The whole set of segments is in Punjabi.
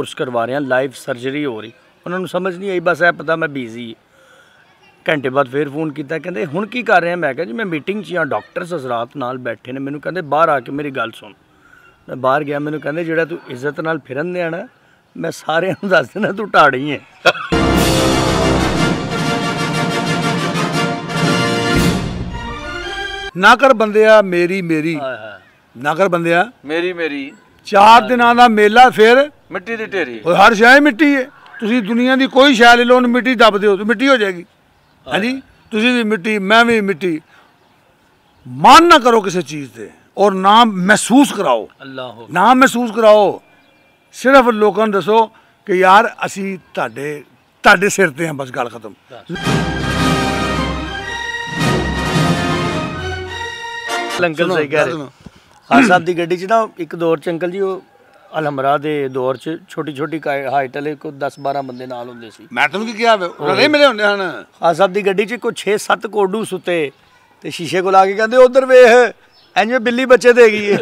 ਕੋਰਸ ਕਰਵਾ ਰਹੇ ਹਾਂ ਲਾਈਵ ਸਰਜਰੀ ਹੋ ਰਹੀ ਉਹਨਾਂ ਨੂੰ ਸਮਝ ਨਹੀਂ ਆਈ ਬਸ ਇਹ ਪਤਾ ਮੈਂ ਬੀਜ਼ੀ ਘੰਟੇ ਬਾਅਦ ਫੇਰ ਫੋਨ ਕੀਤਾ ਕਹਿੰਦੇ ਹੁਣ ਕੀ ਕਰ ਰਹੇ ਆ ਮੈਂ ਕਿਹਾ ਜੀ ਮੈਂ ਮੀਟਿੰਗ 'ਚ ਆ ਡਾਕਟਰ ਸਜ਼ਰਾਤ ਨਾਲ ਬੈਠੇ ਨੇ ਮੈਨੂੰ ਕਹਿੰਦੇ ਬਾਹਰ ਆ ਕੇ ਮੇਰੀ ਗੱਲ ਸੁਣ ਮੈਂ ਬਾਹਰ ਗਿਆ ਮੈਨੂੰ ਕਹਿੰਦੇ ਜਿਹੜਾ ਤੂੰ ਇੱਜ਼ਤ ਨਾਲ ਫਿਰਨ ਦੇ ਆਣਾ ਮੈਂ ਸਾਰਿਆਂ ਨੂੰ ਦੱਸ ਦੇਣਾ ਤੂੰ ਢਾੜੀ ਹੈ ਨਾ ਕਰ ਬੰਦਿਆ ਮੇਰੀ ਮੇਰੀ ਨਾ ਕਰ ਬੰਦਿਆ ਮੇਰੀ ਮੇਰੀ ਚਾਰ ਦਿਨਾਂ ਦਾ ਮੇਲਾ ਫਿਰ ਮਿੱਟੀ ਦੀ ਢੇਰੀ ਉਹ ਹਰ ਸ਼ੈ ਮਿੱਟੀ ਹੈ ਤੁਸੀਂ ਦੁਨੀਆ ਦੀ ਕੋਈ ਸ਼ੈ ਲੈ ਲਓ ਉਹਨੂੰ ਮਿੱਟੀ ਦੱਬਦੇ ਹੋ ਤੇ ਮਿੱਟੀ ਹੋ ਜਾਏਗੀ ਹਾਂਜੀ ਤੁਸੀਂ ਵੀ ਮਿੱਟੀ ਮੈਂ ਵੀ ਮਿੱਟੀ ਮਾਨ ਨਾ ਕਰੋ ਕਿਸੇ ਚੀਜ਼ ਤੇ ਔਰ ਨਾ ਮਹਿਸੂਸ ਕਰਾਓ ਅੱਲਾਹ ਨਾ ਮਹਿਸੂਸ ਕਰਾਓ ਸਿਰਫ ਲੋਕਾਂ ਨੂੰ ਦੱਸੋ ਕਿ ਯਾਰ ਅਸੀਂ ਤੁਹਾਡੇ ਤੁਹਾਡੇ ਸਿਰ ਤੇ ਹਾਂ ਬਸ ਗੱਲ ਖਤਮ ਲੰਗਰ ਸਹੀ ਕਹਿ ਰਹੇ ਹਾਂ ਸਾਹਿਬ ਦੀ ਗੱਡੀ 'ਚ ਨਾ ਇੱਕ ਦੌਰ ਚ ਅੰਕਲ ਜੀ ਉਹ ਅਲਮਰਾ ਦੇ ਦੌਰ 'ਚ ਛੋਟੀ ਛੋਟੀ ਹਾਈਟ ਵਾਲੇ ਕੋ 10 12 ਬੰਦੇ ਨਾਲ ਹੁੰਦੇ ਸੀ ਮੈਂ ਤੁਹਾਨੂੰ ਕੀ ਕਿਹਾ ਉਹਨਾਂ ਨਹੀਂ ਮਿਲੇ ਹੁੰਦੇ ਹਨ ਹਾਂ ਸਾਹਿਬ ਦੀ ਗੱਡੀ 'ਚ ਕੋ 6 7 ਕੋਡੂ ਸੁੱਤੇ ਤੇ ਸ਼ੀਸ਼ੇ ਕੋਲ ਆ ਕੇ ਕਹਿੰਦੇ ਉਧਰ ਵੇਖ ਐਂਜੇ ਬਿੱਲੀ ਬੱਚੇ ਦੇ ਗਈ ਏ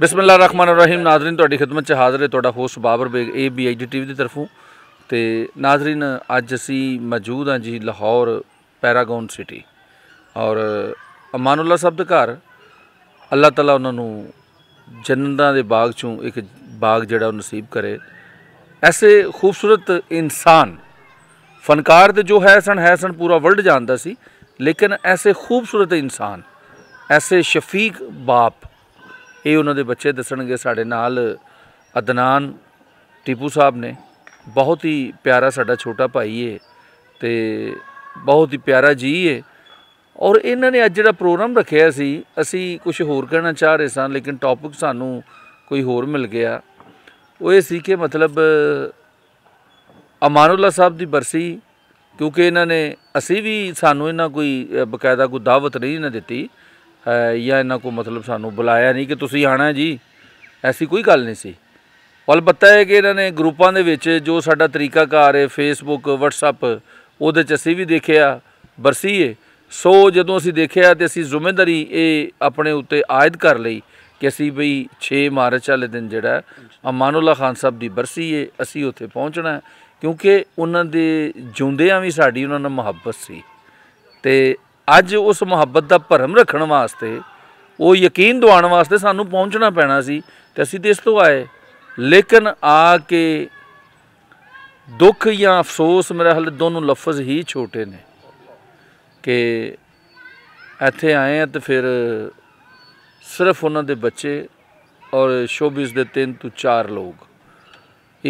ਬਿਸਮਿਲ੍ਲਾ ਰਹਿਮਾਨ ਰਹੀਮ ਨਾਜ਼ਰੀਨ ਤੁਹਾਡੀ ਖਿਦਮਤ ਚ ਹਾਜ਼ਰ ਹੈ ਤੁਹਾਡਾ host Babar Baig ABID TV ਦੀ ਤਰਫੋਂ ਤੇ ਨਾਜ਼ਰੀਨ ਅੱਜ ਅਸੀਂ ਮੌਜੂਦ ਹਾਂ ਜੀ ਲਾਹੌਰ ਪੈਰਾਗੌਨ ਸਿਟੀ ਔਰ ਅਮਾਨੁੱਲਾ ਸਾਹਿਬ ਦੇ ਘਰ ਅੱਲਾਹ ਤਾਲਾ ਉਹਨਾਂ ਨੂੰ ਜੰਨਤਾਂ ਦੇ ਬਾਗ ਚੋਂ ਇੱਕ ਬਾਗ ਜਿਹੜਾ ਉਹ ਨਸੀਬ ਕਰੇ ਐਸੇ ਖੂਬਸੂਰਤ ਇਨਸਾਨ ਫਨਕਾਰ ਤੇ ਜੋ ਹੈ ਸਣ ਹੈ ਸਣ ਪੂਰਾ ਵਰਲਡ ਜਾਣਦਾ ਸੀ ਲੇਕਿਨ ਐਸੇ ਖੂਬਸੂਰਤ ਇਨਸਾਨ ਐਸੇ ਸ਼ਫੀਕ ਬਾਪ ਇਹ ਉਹਨਾਂ ਦੇ ਬੱਚੇ ਦੱਸਣਗੇ ਸਾਡੇ ਨਾਲ ਅਦਨਾਨ ਟਿਪੂ ਸਾਹਿਬ ਨੇ ਬਹੁਤ ਹੀ ਪਿਆਰਾ ਸਾਡਾ ਛੋਟਾ ਭਾਈ ਏ ਤੇ ਬਹੁਤ ਹੀ ਪਿਆਰਾ ਜੀ ਏ ਔਰ ਇਹਨਾਂ ਨੇ ਅੱਜ ਜਿਹੜਾ ਪ੍ਰੋਗਰਾਮ ਰੱਖਿਆ ਸੀ ਅਸੀਂ ਕੁਝ ਹੋਰ ਕਹਿਣਾ ਚਾਹ ਰਹੇ ਸਾਂ ਲੇਕਿਨ ਟੌਪਿਕ ਸਾਨੂੰ ਕੋਈ ਹੋਰ ਮਿਲ ਗਿਆ ਉਹ ਇਹ ਸੀ ਕਿ ਮਤਲਬ ਅਮਾਨੁੱਲਾ ਸਾਹਿਬ ਦੀ ਬਰਸੀ ਕਿਉਂਕਿ ਇਹਨਾਂ ਨੇ ਅਸੀਂ ਵੀ ਸਾਨੂੰ ਇਹਨਾਂ ਕੋਈ ਬਕਾਇਦਾ ਕੋਈ ਦਾਵਤ ਨਹੀਂ ਇਹਨਾਂ ਦਿੱਤੀ ਜਾਂ ਇਹਨਾਂ ਕੋ ਮਤਲਬ ਸਾਨੂੰ ਬੁਲਾਇਆ ਨਹੀਂ ਕਿ ਤੁਸੀਂ ਆਣਾ ਜੀ ਐਸੀ ਕੋਈ ਗੱਲ ਨਹੀਂ ਸੀ ਪਤਾ ਹੈ ਕਿ ਇਹਨਾਂ ਨੇ ਗਰੁੱਪਾਂ ਦੇ ਵਿੱਚ ਜੋ ਸਾਡਾ ਤਰੀਕਾਕਾਰ ਹੈ ਫੇਸਬੁੱਕ WhatsApp ਉਹਦੇ 'ਚ ਅਸੀਂ ਵੀ ਦੇਖਿਆ ਬਰਸੀ ਹੈ ਸੋ ਜਦੋਂ ਅਸੀਂ ਦੇਖਿਆ ਤੇ ਅਸੀਂ ਜ਼ਿੰਮੇਵਾਰੀ ਇਹ ਆਪਣੇ ਉੱਤੇ ਆਇਦ ਕਰ ਲਈ ਕਿ ਅਸੀਂ ਵੀ 6 ਮਾਰਚ ਵਾਲੇ ਦਿਨ ਜਿਹੜਾ ਅਮਾਨੁੱਲਾ ਖਾਨ ਸਾਹਿਬ ਦੀ ਬਰਸੀ ਏ ਅਸੀਂ ਉੱਥੇ ਪਹੁੰਚਣਾ ਕਿਉਂਕਿ ਉਹਨਾਂ ਦੇ ਜਿਉਂਦਿਆਂ ਵੀ ਸਾਡੀ ਉਹਨਾਂ ਨਾਲ ਮੁਹੱਬਤ ਸੀ ਤੇ ਅੱਜ ਉਸ ਮੁਹੱਬਤ ਦਾ ਭਰਮ ਰੱਖਣ ਵਾਸਤੇ ਉਹ ਯਕੀਨ ਦਿਵਾਉਣ ਵਾਸਤੇ ਸਾਨੂੰ ਪਹੁੰਚਣਾ ਪੈਣਾ ਸੀ ਤੇ ਅਸੀਂ ਤੇ ਇਸ ਤੋਂ ਆਏ ਲੇਕਿਨ ਆ ਕੇ ਦੁੱਖ ਜਾਂ ਅਫਸੋਸ ਮੇਰੇ ਹਲ ਦੋਨੋਂ ਲਫ਼ਜ਼ ਹੀ ਛੋਟੇ ਨੇ ਕਿ ਇੱਥੇ ਆਏ ਆ ਤੇ ਫਿਰ ਸਿਰਫ ਉਹਨਾਂ ਦੇ ਬੱਚੇ ਔਰ ਸ਼ੋਬਿਸ ਦੇ ਤਿੰਨ ਤੋਂ ਚਾਰ ਲੋਕ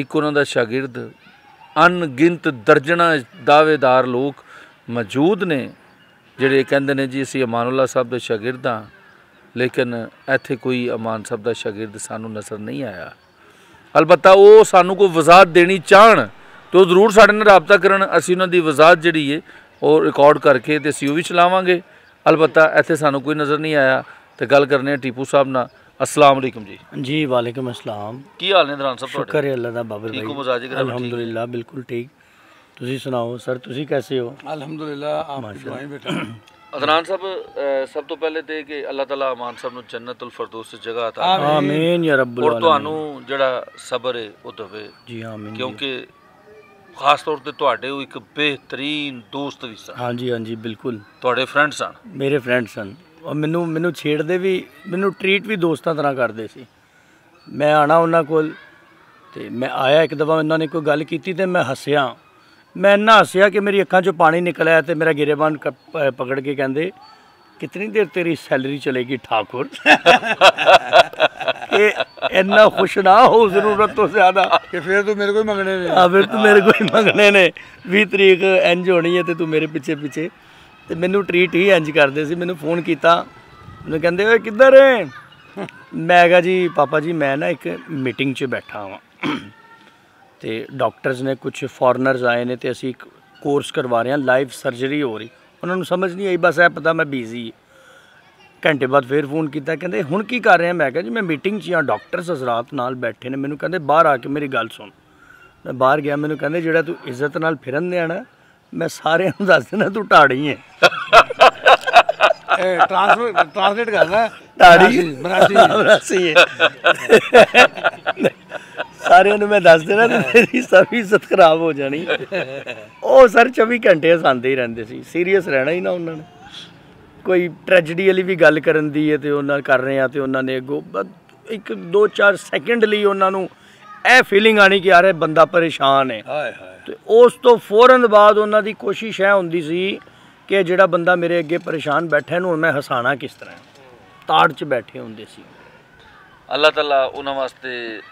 ਇੱਕ ਉਹਨਾਂ ਦਾ ਸ਼ਾਗਿਰਦ ਅਨਗਿੰਤ ਦਰਜਣਾ ਦਾਵੇਦਾਰ ਲੋਕ ਮੌਜੂਦ ਨੇ ਜਿਹੜੇ ਕਹਿੰਦੇ ਨੇ ਜੀ ਅਸੀਂ ਅਮਾਨੁੱਲਾ ਸਾਹਿਬ ਦੇ ਸ਼ਾਗਿਰਦਾਂ ਲੇਕਿਨ ਇੱਥੇ ਕੋਈ ਅਮਾਨ ਸਾਹਿਬ ਦਾ ਸ਼ਾਗਿਰਦ ਸਾਨੂੰ ਨਜ਼ਰ ਨਹੀਂ ਆਇਆ ਅਲਬਤਾ ਉਹ ਸਾਨੂੰ ਕੋਈ ਵਜ਼ਾਹਤ ਦੇਣੀ ਚਾਹਣ ਤੋ ਜ਼ਰੂਰ ਸਾਡੇ ਨਾਲ ਰਾਬਤਾ ਕਰਨ ਅਸੀਂ ਉਹਨਾਂ ਦੀ ਵਜ਼ਾਹਤ ਜਿਹੜੀ ਏ ਉਹ ਰਿਕਾਰਡ ਕਰਕੇ ਤੇ ਸੀਯੂ ਵੀ ਚਲਾਵਾਂਗੇ ਅਲਬਤਾ ਇੱਥੇ ਸਾਨੂੰ ਕੋਈ ਨਜ਼ਰ ਨਹੀਂ ਆਇਆ ਤੇ ਗੱਲ ਕਰਨੇ ਆ ਟੀਪੂ ਸਾਹਿਬ ਨਾਲ ਅਸਲਾਮ ਅਲੈਕਮ ਜੀ ਜੀ ਵਾਲੇਕਮ ਅਸਲਾਮ ਕੀ ਹਾਲ ਨੇ ਦਰਾਨ ਸਾਹਿਬ ਤੁਹਾਡੇ ਸ਼ੁਕਰ ਹੈ ਅੱਲਾ ਦਾ ਬਾਬਰ ਭਾਈ ਠੀਕ ਹੋ ਮਜ਼ਾਜ ਕਰ ਅਲਹਮਦੁਲਿਲਾ ਬਿਲਕੁਲ ਠੀਕ ਤੁਸੀਂ ਸੁਣਾਓ ਸਰ ਤੁਸੀਂ ਕੈਸੇ ਹੋ ਅਲਹਮਦੁਲਿਲਾ ਆਪ ਦੁਆਈ ਬੇਟਾ ਅਦਰਾਨ ਸਾਹਿਬ ਸਭ ਤੋਂ ਪਹਿਲੇ ਤੇ ਕਿ ਅੱਲਾਹ ਤਾਲਾ ਆਮਾਨ ਸਾਹਿਬ ਨੂੰ ਜੰਨਤੁਲ ਫਰਦੌਸ ਦੀ ਜਗ੍ਹਾ عطا ਆਮੀਨ ਯਾ ਰੱਬੁਲ ਆਲਮੀਨ ਔਰ ਤੁਹਾਨੂੰ ਜਿਹੜਾ ਸਬਰ ਹੈ ਉਹ ਦਵੇ ਜੀ ਆਮੀਨ ਕਿਉਂਕਿ ਖਾਸ ਤੌਰ ਤੇ ਤੁਹਾਡੇ ਉਹ ਇੱਕ ਬਿਹਤਰੀਨ ਦੋਸਤ ਵੀ ਸਨ ਹਾਂਜੀ ਹਾਂਜੀ ਬਿਲਕੁਲ ਤੁਹਾਡੇ ਫਰੈਂਡ ਸਨ ਮੇਰੇ ਫਰੈਂਡ ਸਨ ਉਹ ਮੈਨੂੰ ਮੈਨੂੰ ਛੇੜਦੇ ਵੀ ਮੈਨੂੰ ਟ੍ਰੀਟ ਵੀ ਦੋਸਤਾਂ ਤਰ੍ਹਾਂ ਕਰਦੇ ਸੀ ਮੈਂ ਆਣਾ ਉਹਨਾਂ ਕੋਲ ਤੇ ਮੈਂ ਆਇਆ ਇੱਕ ਦਫਾ ਉਹਨਾਂ ਨੇ ਕੋਈ ਗੱਲ ਕੀਤੀ ਤੇ ਮੈਂ ਹੱਸਿਆ ਮੈਂ ਇੰਨਾ ਹੱਸਿਆ ਕਿ ਮੇਰੀ ਅੱਖਾਂ 'ਚੋਂ ਪਾਣੀ ਨਿਕਲਿਆ ਤੇ ਮੇਰਾ ਗਿਰੇਬਾਨ ਪਕੜ ਕੇ ਕਹਿੰਦੇ ਕਿੰਨੀ ਦੇਰ ਤੇਰੀ ਸੈਲਰੀ ਚਲੇਗੀ ਠਾਕੁਰ ਇਹ ਇੰਨਾ ਖੁਸ਼ ਨਾ ਹੋ ਜ਼ਰੂਰਤ ਤੋਂ ਜ਼ਿਆਦਾ ਕਿ ਫਿਰ ਤੂੰ ਮੇਰੇ ਕੋਈ ਮੰਗਣੇ ਨੇ ਆ ਫਿਰ ਤੂੰ ਮੇਰੇ ਕੋਈ ਮੰਗਣੇ ਨੇ 20 ਤਰੀਕ ਇੰਜ ਹੋਣੀ ਹੈ ਤੇ ਤੂੰ ਮੇਰੇ ਪਿੱਛੇ ਪਿੱਛੇ ਤੇ ਮੈਨੂੰ ਟ੍ਰੀਟ ਹੀ ਇੰਜ ਕਰਦੇ ਸੀ ਮੈਨੂੰ ਫੋਨ ਕੀਤਾ ਮੈਨੂੰ ਕਹਿੰਦੇ ਓਏ ਕਿੱਧਰ ਹੈ ਮੈਂ ਕਹਾ ਜੀ ਪਾਪਾ ਜੀ ਮੈਂ ਨਾ ਇੱਕ ਮੀਟਿੰਗ 'ਚ ਬੈਠਾ ਹਾਂ ਤੇ ਡਾਕਟਰਸ ਨੇ ਕੁਝ ਫੋਰਨਰਸ ਆਏ ਨੇ ਤੇ ਅਸੀਂ ਇੱਕ ਕੋਰਸ ਕਰਵਾ ਰਹੇ ਹਾਂ ਲਾਈਵ ਸਰਜਰੀ ਹੋ ਰਹੀ ਉਹਨਾਂ ਨੂੰ ਸਮਝ ਨਹੀਂ ਆਈ ਬਸ ਇਹ ਪਤਾ ਮੈਂ ਬੀਜ਼ੀ ਘੰਟੇ ਬਾਅਦ ਫੇਰ ਫੋਨ ਕੀਤਾ ਕਹਿੰਦੇ ਹੁਣ ਕੀ ਕਰ ਰਹੇ ਆ ਮੈਂ ਕਿਹਾ ਜੀ ਮੈਂ ਮੀਟਿੰਗ 'ਚ ਆ ਡਾਕਟਰ ਸਜ਼ਰਾਤ ਨਾਲ ਬੈਠੇ ਨੇ ਮੈਨੂੰ ਕਹਿੰਦੇ ਬਾਹਰ ਆ ਕੇ ਮੇਰੀ ਗੱਲ ਸੁਣ ਮੈਂ ਬਾਹਰ ਗਿਆ ਮੈਨੂੰ ਕਹਿੰਦੇ ਜਿਹੜਾ ਤੂੰ ਇੱਜ਼ਤ ਨਾਲ ਫਿਰਨ ਦੇ ਆਣਾ ਮੈਂ ਸਾਰਿਆਂ ਨੂੰ ਦੱਸ ਦੇਣਾ ਤੂੰ ਢਾੜੀ ਹੈ ਟ੍ਰਾਂਸਲੇਟ ਕਰਦਾ ਢਾੜੀ ਮਰਾਸੀ ਮਰਾਸੀ ਹੈ ਸਾਰਿਆਂ ਨੂੰ ਮੈਂ ਦੱਸ ਦੇਣਾ ਤੇ ਮੇਰੀ ਸਭ ਇੱਜ਼ਤ ਖਰਾਬ ਹੋ ਜਾਣੀ ਉਹ ਸਰ 24 ਘੰਟੇ ਸੰਦੇ ਹੀ ਰਹਿੰਦੇ ਸੀ ਸੀਰੀਅਸ ਰਹਿਣਾ ਹੀ ਨਾ ਉਹਨਾਂ ਨੇ ਕੋਈ ਟ੍ਰੈਜੇਡੀ ਵਾਲੀ ਵੀ ਗੱਲ ਕਰਨ ਦੀ ਹੈ ਤੇ ਉਹਨਾਂ ਕਰ ਰਹੇ ਆ ਤੇ ਉਹਨਾਂ ਨੇ ਇੱਕ 2-4 ਸੈਕਿੰਡ ਲਈ ਉਹਨਾਂ ਨੂੰ ਇਹ ਫੀਲਿੰਗ ਆਣੀ ਕਿ ਯਾਰ ਇਹ ਬੰਦਾ ਪਰੇਸ਼ਾਨ ਹੈ ਹਾਏ ਹਾਏ ਤੇ ਉਸ ਤੋਂ ਫੌਰਨ ਬਾਅਦ ਉਹਨਾਂ ਦੀ ਕੋਸ਼ਿਸ਼ ਹੈ ਹੁੰਦੀ ਸੀ ਕਿ ਜਿਹੜਾ ਬੰਦਾ ਮੇਰੇ ਅੱਗੇ ਪਰੇਸ਼ਾਨ ਬੈਠਾ ਨੂੰ ਮੈਂ ਹਸਾਣਾ ਕਿਸ ਤਰ੍ਹਾਂ ਤਾੜ 'ਚ ਬੈਠੇ ਹੁੰਦੇ ਸੀ ਅੱਲਾਹ ਤਾਲਾ ਉਹਨਾਂ ਵਾਸਤੇ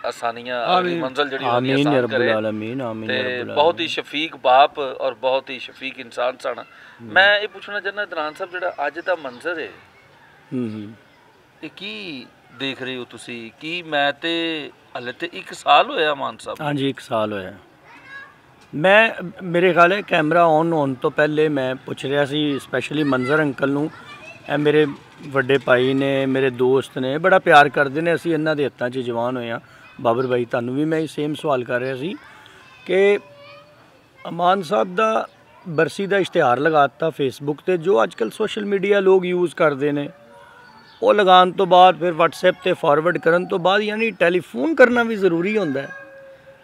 ਆਸਾਨੀਆਂ ਅਗਲੀ ਮੰਜ਼ਲ ਜਿਹੜੀ ਹੋਣੀ ਆਮੀਨ ਰੱਬੁਲ ਆਲਮੀਨ ਆਮੀਨ ਤੇ ਰੱਬੁਲ ਬਹੁਤ ਹੀ ਸ਼ਫੀਕ ਬਾਪ ਔਰ ਬਹੁਤ ਹੀ ਸ਼ਫੀਕ ਇਨਸਾਨ ਸਨ ਮੈਂ ਇਹ ਪੁੱਛਣਾ ਚਾਹੁੰਦਾ ਦਰਾਨ ਸਾਹਿਬ ਜਿਹੜਾ ਅੱਜ ਦਾ ਮੰਜ਼ਰ ਹੈ ਹੂੰ ਹੂੰ ਇਹ ਕੀ ਦੇਖ ਰਹੇ ਹੋ ਤੁਸੀਂ ਕੀ ਮੈਂ ਤੇ ਹਲੇ ਤੇ 1 ਸਾਲ ਹੋਇਆ ਮਾਨ ਸਾਹਿਬ ਹਾਂਜੀ 1 ਸਾਲ ਹੋਇਆ ਮੈਂ ਮੇਰੇ ਖਾਲੇ ਕੈਮਰਾ ਔਨ ਹੋਣ ਤੋਂ ਪਹਿਲੇ ਮੈਂ ਪੁੱਛ ਰਿਹਾ ਸੀ ਸਪੈਸ਼ਲੀ ਮੰਜ਼ਰ ਅੰਕਲ ਨੂੰ ਇਹ ਮੇਰੇ ਵੱਡੇ ਭਾਈ ਨੇ ਮੇਰੇ ਦੋਸਤ ਨੇ ਬੜਾ ਪਿਆਰ ਕਰਦੇ ਨੇ ਅਸੀਂ ਇਹਨਾਂ ਦੇ ਹੱਥਾਂ 'ਚ ਜਵਾਨ ਹੋਏ ਆ ਬਾਬਰ ਭਾਈ ਤੁਹਾਨੂੰ ਵੀ ਮੈਂ ਸੇਮ ਸਵਾਲ ਕਰ ਰਿਹਾ ਸੀ ਕਿ ਅਮਾਨ ਸਾਹਿਬ ਦਾ ਬਰਸੀ ਦਾ ਇਸ਼ਤਿਹਾਰ ਲਗਾਤਾ ਫੇਸਬੁੱਕ ਤੇ ਜੋ ਅੱਜਕੱਲ ਸੋਸ਼ਲ ਮੀਡੀਆ ਲੋਕ ਯੂਜ਼ ਕਰਦੇ ਨੇ ਉਹ ਲਗਾਉਣ ਤੋਂ ਬਾਅਦ ਫਿਰ WhatsApp ਤੇ ਫਾਰਵਰਡ ਕਰਨ ਤੋਂ ਬਾਅਦ ਯਾਨੀ ਟੈਲੀਫੋਨ ਕਰਨਾ ਵੀ ਜ਼ਰੂਰੀ ਹੁੰਦਾ ਹੈ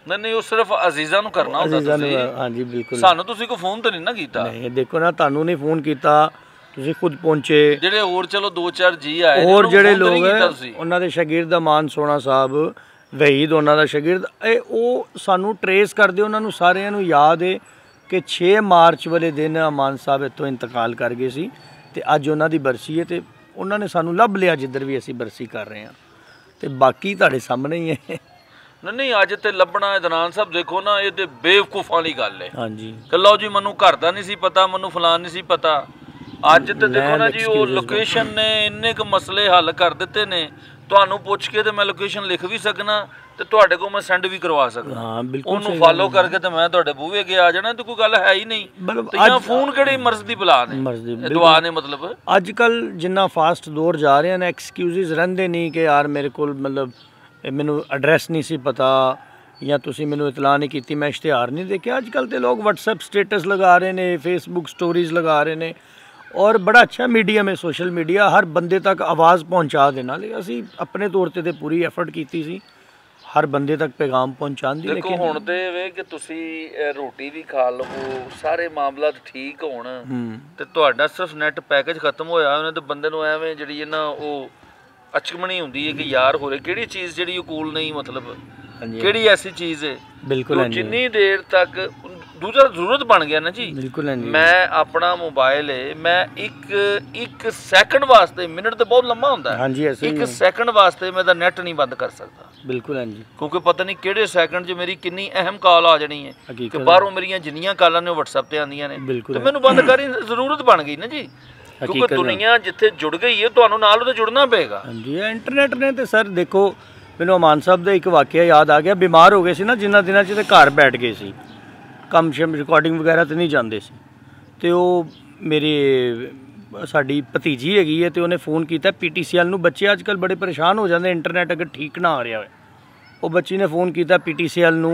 ਨਹੀਂ ਨਹੀਂ ਉਹ ਸਿਰਫ ਅਜ਼ੀਜ਼ਾਂ ਨੂੰ ਕਰਨਾ ਹੁੰਦਾ ਤੁਸੀਂ ਹਾਂਜੀ ਬਿਲਕੁਲ ਸਾਨੂੰ ਤੁਸੀਂ ਕੋਈ ਫੋਨ ਤਾਂ ਨਹੀਂ ਨਾ ਕੀਤਾ ਨਹੀਂ ਦੇਖੋ ਨਾ ਤੁਹਾਨੂੰ ਨਹੀਂ ਫੋਨ ਕੀਤਾ ਤੁਸੀਂ ਖੁਦ ਪਹੁੰਚੇ ਜਿਹੜੇ ਹੋਰ ਚਲੋ ਦੋ ਚਾਰ ਜੀ ਆਏ ਹੋਰ ਜਿਹੜੇ ਲੋਕ ਉਹਨਾਂ ਦੇ ਸ਼ਾਗਿਰਦ ਦਾ ਮਾਨ ਸੋਨਾ ਸਾਹਿਬ ਵਹੀਦ ਉਹਨਾਂ ਦਾ ਸ਼ਾਗਿਰਦ ਇਹ ਉਹ ਸਾਨੂੰ ਟਰੇਸ ਕਰਦੇ ਉਹਨਾਂ ਨੂੰ ਸਾਰਿਆਂ ਨੂੰ ਯਾਦ ਹੈ ਕਿ 6 ਮਾਰਚ ਵਾਲੇ ਦਿਨ ਮਾਨ ਸਾਹਿਬ ਇਤੋਂ ਇੰਤਕਾਲ ਕਰ ਗਏ ਸੀ ਤੇ ਅੱਜ ਉਹਨਾਂ ਦੀ ਬਰਸੀ ਹੈ ਤੇ ਉਹਨਾਂ ਨੇ ਸਾਨੂੰ ਲੱਭ ਲਿਆ ਜਿੱਧਰ ਵੀ ਅਸੀਂ ਬਰਸੀ ਕਰ ਰਹੇ ਹਾਂ ਤੇ ਬਾਕੀ ਤੁਹਾਡੇ ਸਾਹਮਣੇ ਹੀ ਹੈ ਨਹੀਂ ਨਹੀਂ ਅੱਜ ਤੇ ਲੱਭਣਾ ਹੈ ਦਰਾਨ ਸਾਹਿਬ ਦੇਖੋ ਨਾ ਇਹ ਤੇ ਬੇਵਕੂਫਾਂ ਦੀ ਗੱਲ ਹੈ ਹਾਂਜੀ ਕਿ ਲਓ ਜੀ ਮੈਨੂੰ ਘਰ ਦਾ ਨਹੀਂ ਸੀ ਪਤਾ ਮੈਨੂੰ ਫਲਾਨ ਨਹੀਂ ਸੀ ਪਤਾ ਅੱਜ ਤੇ ਦੇਖੋ ਨਾ ਜੀ ਉਹ ਲੋਕੇਸ਼ਨ ਨੇ ਇੰਨੇ ਕੁ ਮਸਲੇ ਹੱਲ ਕਰ ਦਿੱਤੇ ਨੇ ਤੁਹਾਨੂੰ ਪੁੱਛ ਕੇ ਤੇ ਮੈਂ ਲੋਕੇਸ਼ਨ ਲਿਖ ਵੀ ਸਕਣਾ ਤੇ ਤੁਹਾਡੇ ਕੋਲ ਮੈਂ ਸੈਂਡ ਵੀ ਕਰਵਾ ਸਕਦਾ ਹਾਂ ਬਿਲਕੁਲ ਉਹਨੂੰ ਫਾਲੋ ਕਰਕੇ ਤੇ ਮੈਂ ਤੁਹਾਡੇ ਬੂਹੇ ਕੇ ਆ ਜਾਣਾ ਤੇ ਕੋਈ ਗੱਲ ਹੈ ਹੀ ਨਹੀਂ ਤੇ ਜਾਂ ਫੋਨ ਕਿਹੜੀ ਮਰਜ਼ ਦੀ ਦੇ ਨੇ ਦੁਆ ਨੇ ਮਤਲਬ ਅੱਜ ਕੱਲ ਜਿੰਨਾ ਫਾਸਟ ਦੌਰ ਜਾ ਰਿਹਾ ਨੇ ਐਕਸਕਿਊਜ਼ਸ ਰਹਿੰਦੇ ਨਹੀਂ ਕਿ ਯਾਰ ਮੇਰੇ ਕੋਲ ਮਤਲਬ ਮੈਨੂੰ ਐਡਰੈਸ ਨਹੀਂ ਸੀ ਪਤਾ ਜਾਂ ਤੁਸੀਂ ਮੈਨੂੰ ਇਤਲਾਹ ਨਹੀਂ ਕੀਤੀ ਮੈਂ ਇਸ਼ਤਿਹਾਰ ਨਹੀਂ ਦੇਖਿਆ ਅੱਜ ਕੱਲ ਤੇ ਲੋਕ WhatsApp ਸਟੇਟਸ ਲਗਾ ਰਹੇ ਨੇ Facebook ਸਟੋਰੀਜ਼ ਲਗਾ ਰਹੇ ਨੇ ਔਰ ਬੜਾ ਅੱਛਾ ਮੀਡੀਅਮ ਹੈ ਸੋਸ਼ਲ ਮੀਡੀਆ ਹਰ ਬੰਦੇ ਤੱਕ ਆਵਾਜ਼ ਪਹੁੰਚਾ ਦੇ ਨਾਲ ਅਸੀਂ ਆਪਣੇ ਤੌਰ ਤੇ ਤੇ ਪੂਰੀ ਐਫਰਟ ਕੀਤੀ ਸੀ ਹਰ ਬੰਦੇ ਤੱਕ ਪੈਗਾਮ ਪਹੁੰਚਾਉਣ ਦੀ ਲੇਕਿਨ ਹੁਣ ਤੇ ਵੇ ਕਿ ਤੁਸੀਂ ਰੋਟੀ ਵੀ ਖਾ ਲਵੋ ਸਾਰੇ ਮਾਮਲੇ ਠੀਕ ਹੋਣ ਤੇ ਤੁਹਾਡਾ ਸਿਰਫ ਨੈਟ ਪੈਕੇਜ ਖਤਮ ਹੋਇਆ ਉਹਨੇ ਤੇ ਬੰਦੇ ਨੂੰ ਐਵੇਂ ਜਿਹੜੀ ਨਾ ਉਹ ਅਚਕਮਣੀ ਹੁੰਦੀ ਹੈ ਕਿ ਯਾਰ ਹੋਰੇ ਕਿਹੜੀ ਚੀਜ਼ ਜਿਹੜੀ ਉਹ ਨਹੀਂ ਮਤਲਬ ਕਿਹੜੀ ਐਸੀ ਚੀਜ਼ ਹੈ ਬਿਲਕੁਲ ਜਿੰਨੀ ਦੇਰ ਤੱਕ ਦੂਜਾ ਜ਼ਰੂਰਤ ਬਣ ਗਿਆ ਨਾ ਜੀ ਬਿਲਕੁਲ ਜੀ ਮੈਂ ਆਪਣਾ ਮੋਬਾਈਲ ਏ ਮੈਂ ਇੱਕ ਇੱਕ ਸੈਕਿੰਡ ਵਾਸਤੇ ਮਿੰਟ ਤੇ ਬਹੁਤ ਲੰਮਾ ਹੁੰਦਾ ਹੈ ਜੀ ਇੱਕ ਸੈਕਿੰਡ ਵਾਸਤੇ ਮੈਂ ਤਾਂ ਨੈਟ ਨਹੀਂ ਬੰਦ ਕਰ ਸਕਦਾ ਬਿਲਕੁਲ ਜੀ ਕਿਉਂਕਿ ਪਤਾ ਨਹੀਂ ਕਿਹੜੇ ਸੈਕਿੰਡ 'ਚ ਮੇਰੀ ਕਿੰਨੀ ਅਹਿਮ ਕਾਲ ਆ ਜਾਣੀ ਹੈ ਕਿ ਬਾਹਰੋਂ ਮੇਰੀਆਂ ਜਿੰਨੀਆਂ ਕਾਲਾਂ ਨੇ WhatsApp ਤੇ ਆਉਂਦੀਆਂ ਨੇ ਤੇ ਮੈਨੂੰ ਬੰਦ ਕਰਨ ਦੀ ਜ਼ਰੂਰਤ ਬਣ ਗਈ ਨਾ ਜੀ ਕਿਉਂਕਿ ਦੁਨੀਆ ਜਿੱਥੇ ਜੁੜ ਗਈ ਹੈ ਤੁਹਾਨੂੰ ਨਾਲ ਉਹਦੇ ਜੁੜਨਾ ਪਏਗਾ ਹਾਂ ਜੀ ਇੰਟਰਨੈਟ ਨੇ ਤੇ ਸਰ ਦੇਖੋ ਮੈਨੂੰ ਅਮਾਨ ਸਾਹਿਬ ਦਾ ਇੱਕ ਵਾਕਿਆ ਯਾਦ ਆ ਗਿਆ ਬਿਮਾਰ ਹੋ ਗਏ ਸੀ ਨਾ ਜਿੰਨਾ ਦਿਨਾਂ 'ਚ ਤੇ ਘਰ ਬੈਠ ਗਏ ਸੀ ਕੰਮ ਸ਼ਮ ਰਿਕਾਰਡਿੰਗ ਵਗੈਰਾ ਤੇ ਨਹੀਂ ਜਾਂਦੇ ਸੀ ਤੇ ਉਹ ਮੇਰੇ ਸਾਡੀ ਭਤੀਜੀ ਹੈਗੀ ਹੈ ਤੇ ਉਹਨੇ ਫੋਨ ਕੀਤਾ ਪੀਟੀਸੀਐਲ ਨੂੰ ਬੱਚੇ ਅੱਜ ਕੱਲ ਬੜੇ ਪਰੇਸ਼ਾਨ ਹੋ ਜਾਂਦੇ ਇੰਟਰਨੈਟ ਅਗਰ ਠੀਕ ਨਾ ਆ ਰਿਹਾ ਹੋਵੇ ਉਹ ਬੱਚੀ ਨੇ ਫੋਨ ਕੀਤਾ ਪੀਟੀਸੀਐਲ ਨੂੰ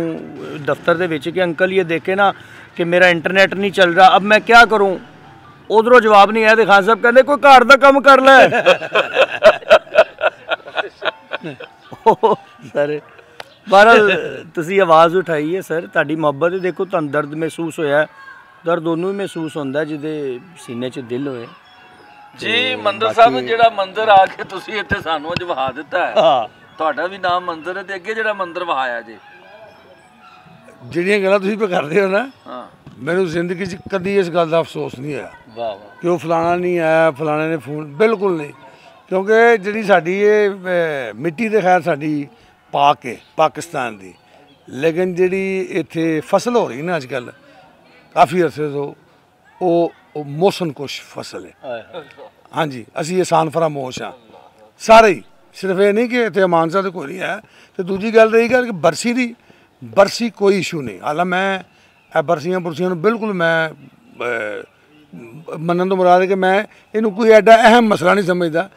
ਦਫ਼ਤਰ ਦੇ ਵਿੱਚ ਕਿ ਅੰਕਲ ਇਹ ਦੇਖੇ ਨਾ ਕਿ ਮੇਰਾ ਇੰਟਰਨੈਟ ਨਹੀਂ ਚੱਲ ਰਿਹਾ ਅਬ ਮੈਂ ਕੀ ਕਰੂੰ ਉਧਰੋਂ ਜਵਾਬ ਨਹੀਂ ਆਇਆ ਤੇ ਖਾਨ ਸਾਹਿਬ ਕਹਿੰਦੇ ਕੋਈ ਘਰ ਦਾ ਕੰਮ ਕਰ ਲੈ ਸਰ ਬਾਰਾ ਤੁਸੀਂ ਆਵਾਜ਼ ਉਠਾਈ ਹੈ ਸਰ ਤੁਹਾਡੀ ਮੁਹੱਬਤ ਦੇਖੋ ਤੁਹਾਨੂੰ ਦਰਦ ਮਹਿਸੂਸ ਹੋਇਆ ਦਰਦ ਦੋਨੋਂ ਹੀ ਮਹਿਸੂਸ ਹੁੰਦਾ ਜਿਹਦੇ ਸੀਨੇ 'ਚ ਦਿਲ ਹੋਏ ਜੀ ਮੰਦਰ ਸਾਹਿਬ ਜਿਹੜਾ ਮੰਦਰ ਆ ਕੇ ਤੁਸੀਂ ਇੱਥੇ ਸਾਨੂੰ ਅੱਜ ਵਹਾ ਦਿੱਤਾ ਹੈ ਤੁਹਾਡਾ ਵੀ ਨਾਮ ਮੰਦਰ ਹੈ ਤੇ ਅੱਗੇ ਜਿਹੜਾ ਮੰਦਰ ਵਹਾਇਆ ਜੇ ਜਿਹੜੀਆਂ ਗੱਲਾਂ ਤੁਸੀਂ ਪੇ ਕਰਦੇ ਹੋ ਨਾ ਮੈਨੂੰ ਜ਼ਿੰਦਗੀ 'ਚ ਕਦੀ ਇਸ ਗੱਲ ਦਾ ਅਫਸੋਸ ਨਹੀਂ ਆਇਆ ਵਾਹ ਵਾਹ ਕਿ ਉਹ ਫਲਾਣਾ ਨਹੀਂ ਆਇਆ ਫਲਾਣੇ ਨੇ ਫੋਨ ਬਿਲਕੁਲ ਨਹੀਂ ਕਿਉਂਕਿ ਜਿਹੜੀ ਸਾਡੀ ਇਹ ਮਿੱਟੀ ਦੇ ਖੈਰ ਸਾਡੀ ਪਾ ਕੇ ਪਾਕਿਸਤਾਨ ਦੀ ਲੇਕਿਨ ਜਿਹੜੀ ਇੱਥੇ ਫਸਲ ਹੋ ਰਹੀ ਨਾ ਅੱਜ ਕੱਲ ਕਾਫੀ ਅਰਸੇ ਤੋਂ ਉਹ ਮੌਸਮ ਕੁਛ ਫਸਲ ਹੈ ਹਾਂਜੀ ਅਸੀਂ ਆਸਾਨ ਫਰਾਮੋਸ਼ ਆ ਸਾਰੇ ਹੀ ਸਿਰਫ ਇਹ ਨਹੀਂ ਕਿ ਇੱਥੇ ਮਾਨਸਾ ਤੇ ਕੋਈ ਨਹੀਂ ਹੈ ਤੇ ਦੂਜੀ ਗੱਲ ਰਹੀ ਗੱਲ ਕਿ ਬਰਸੀ ਦੀ ਬਰਸੀ ਕੋਈ ਇਸ਼ੂ ਨਹੀਂ ਹਾਲਾ ਮੈਂ ਇਹ ਬਰਸੀਆਂ ਬਰਸੀਆਂ ਨੂੰ ਬਿਲਕੁਲ ਮੈਂ ਮੰਨਣ ਤੋਂ ਮੁਰਾਦ ਹੈ ਕਿ ਮੈਂ ਇਹਨੂੰ ਕੋਈ ਐਡਾ ਅਹਿਮ ਮਸਲਾ ਨਹੀਂ ਸਮਝਦਾ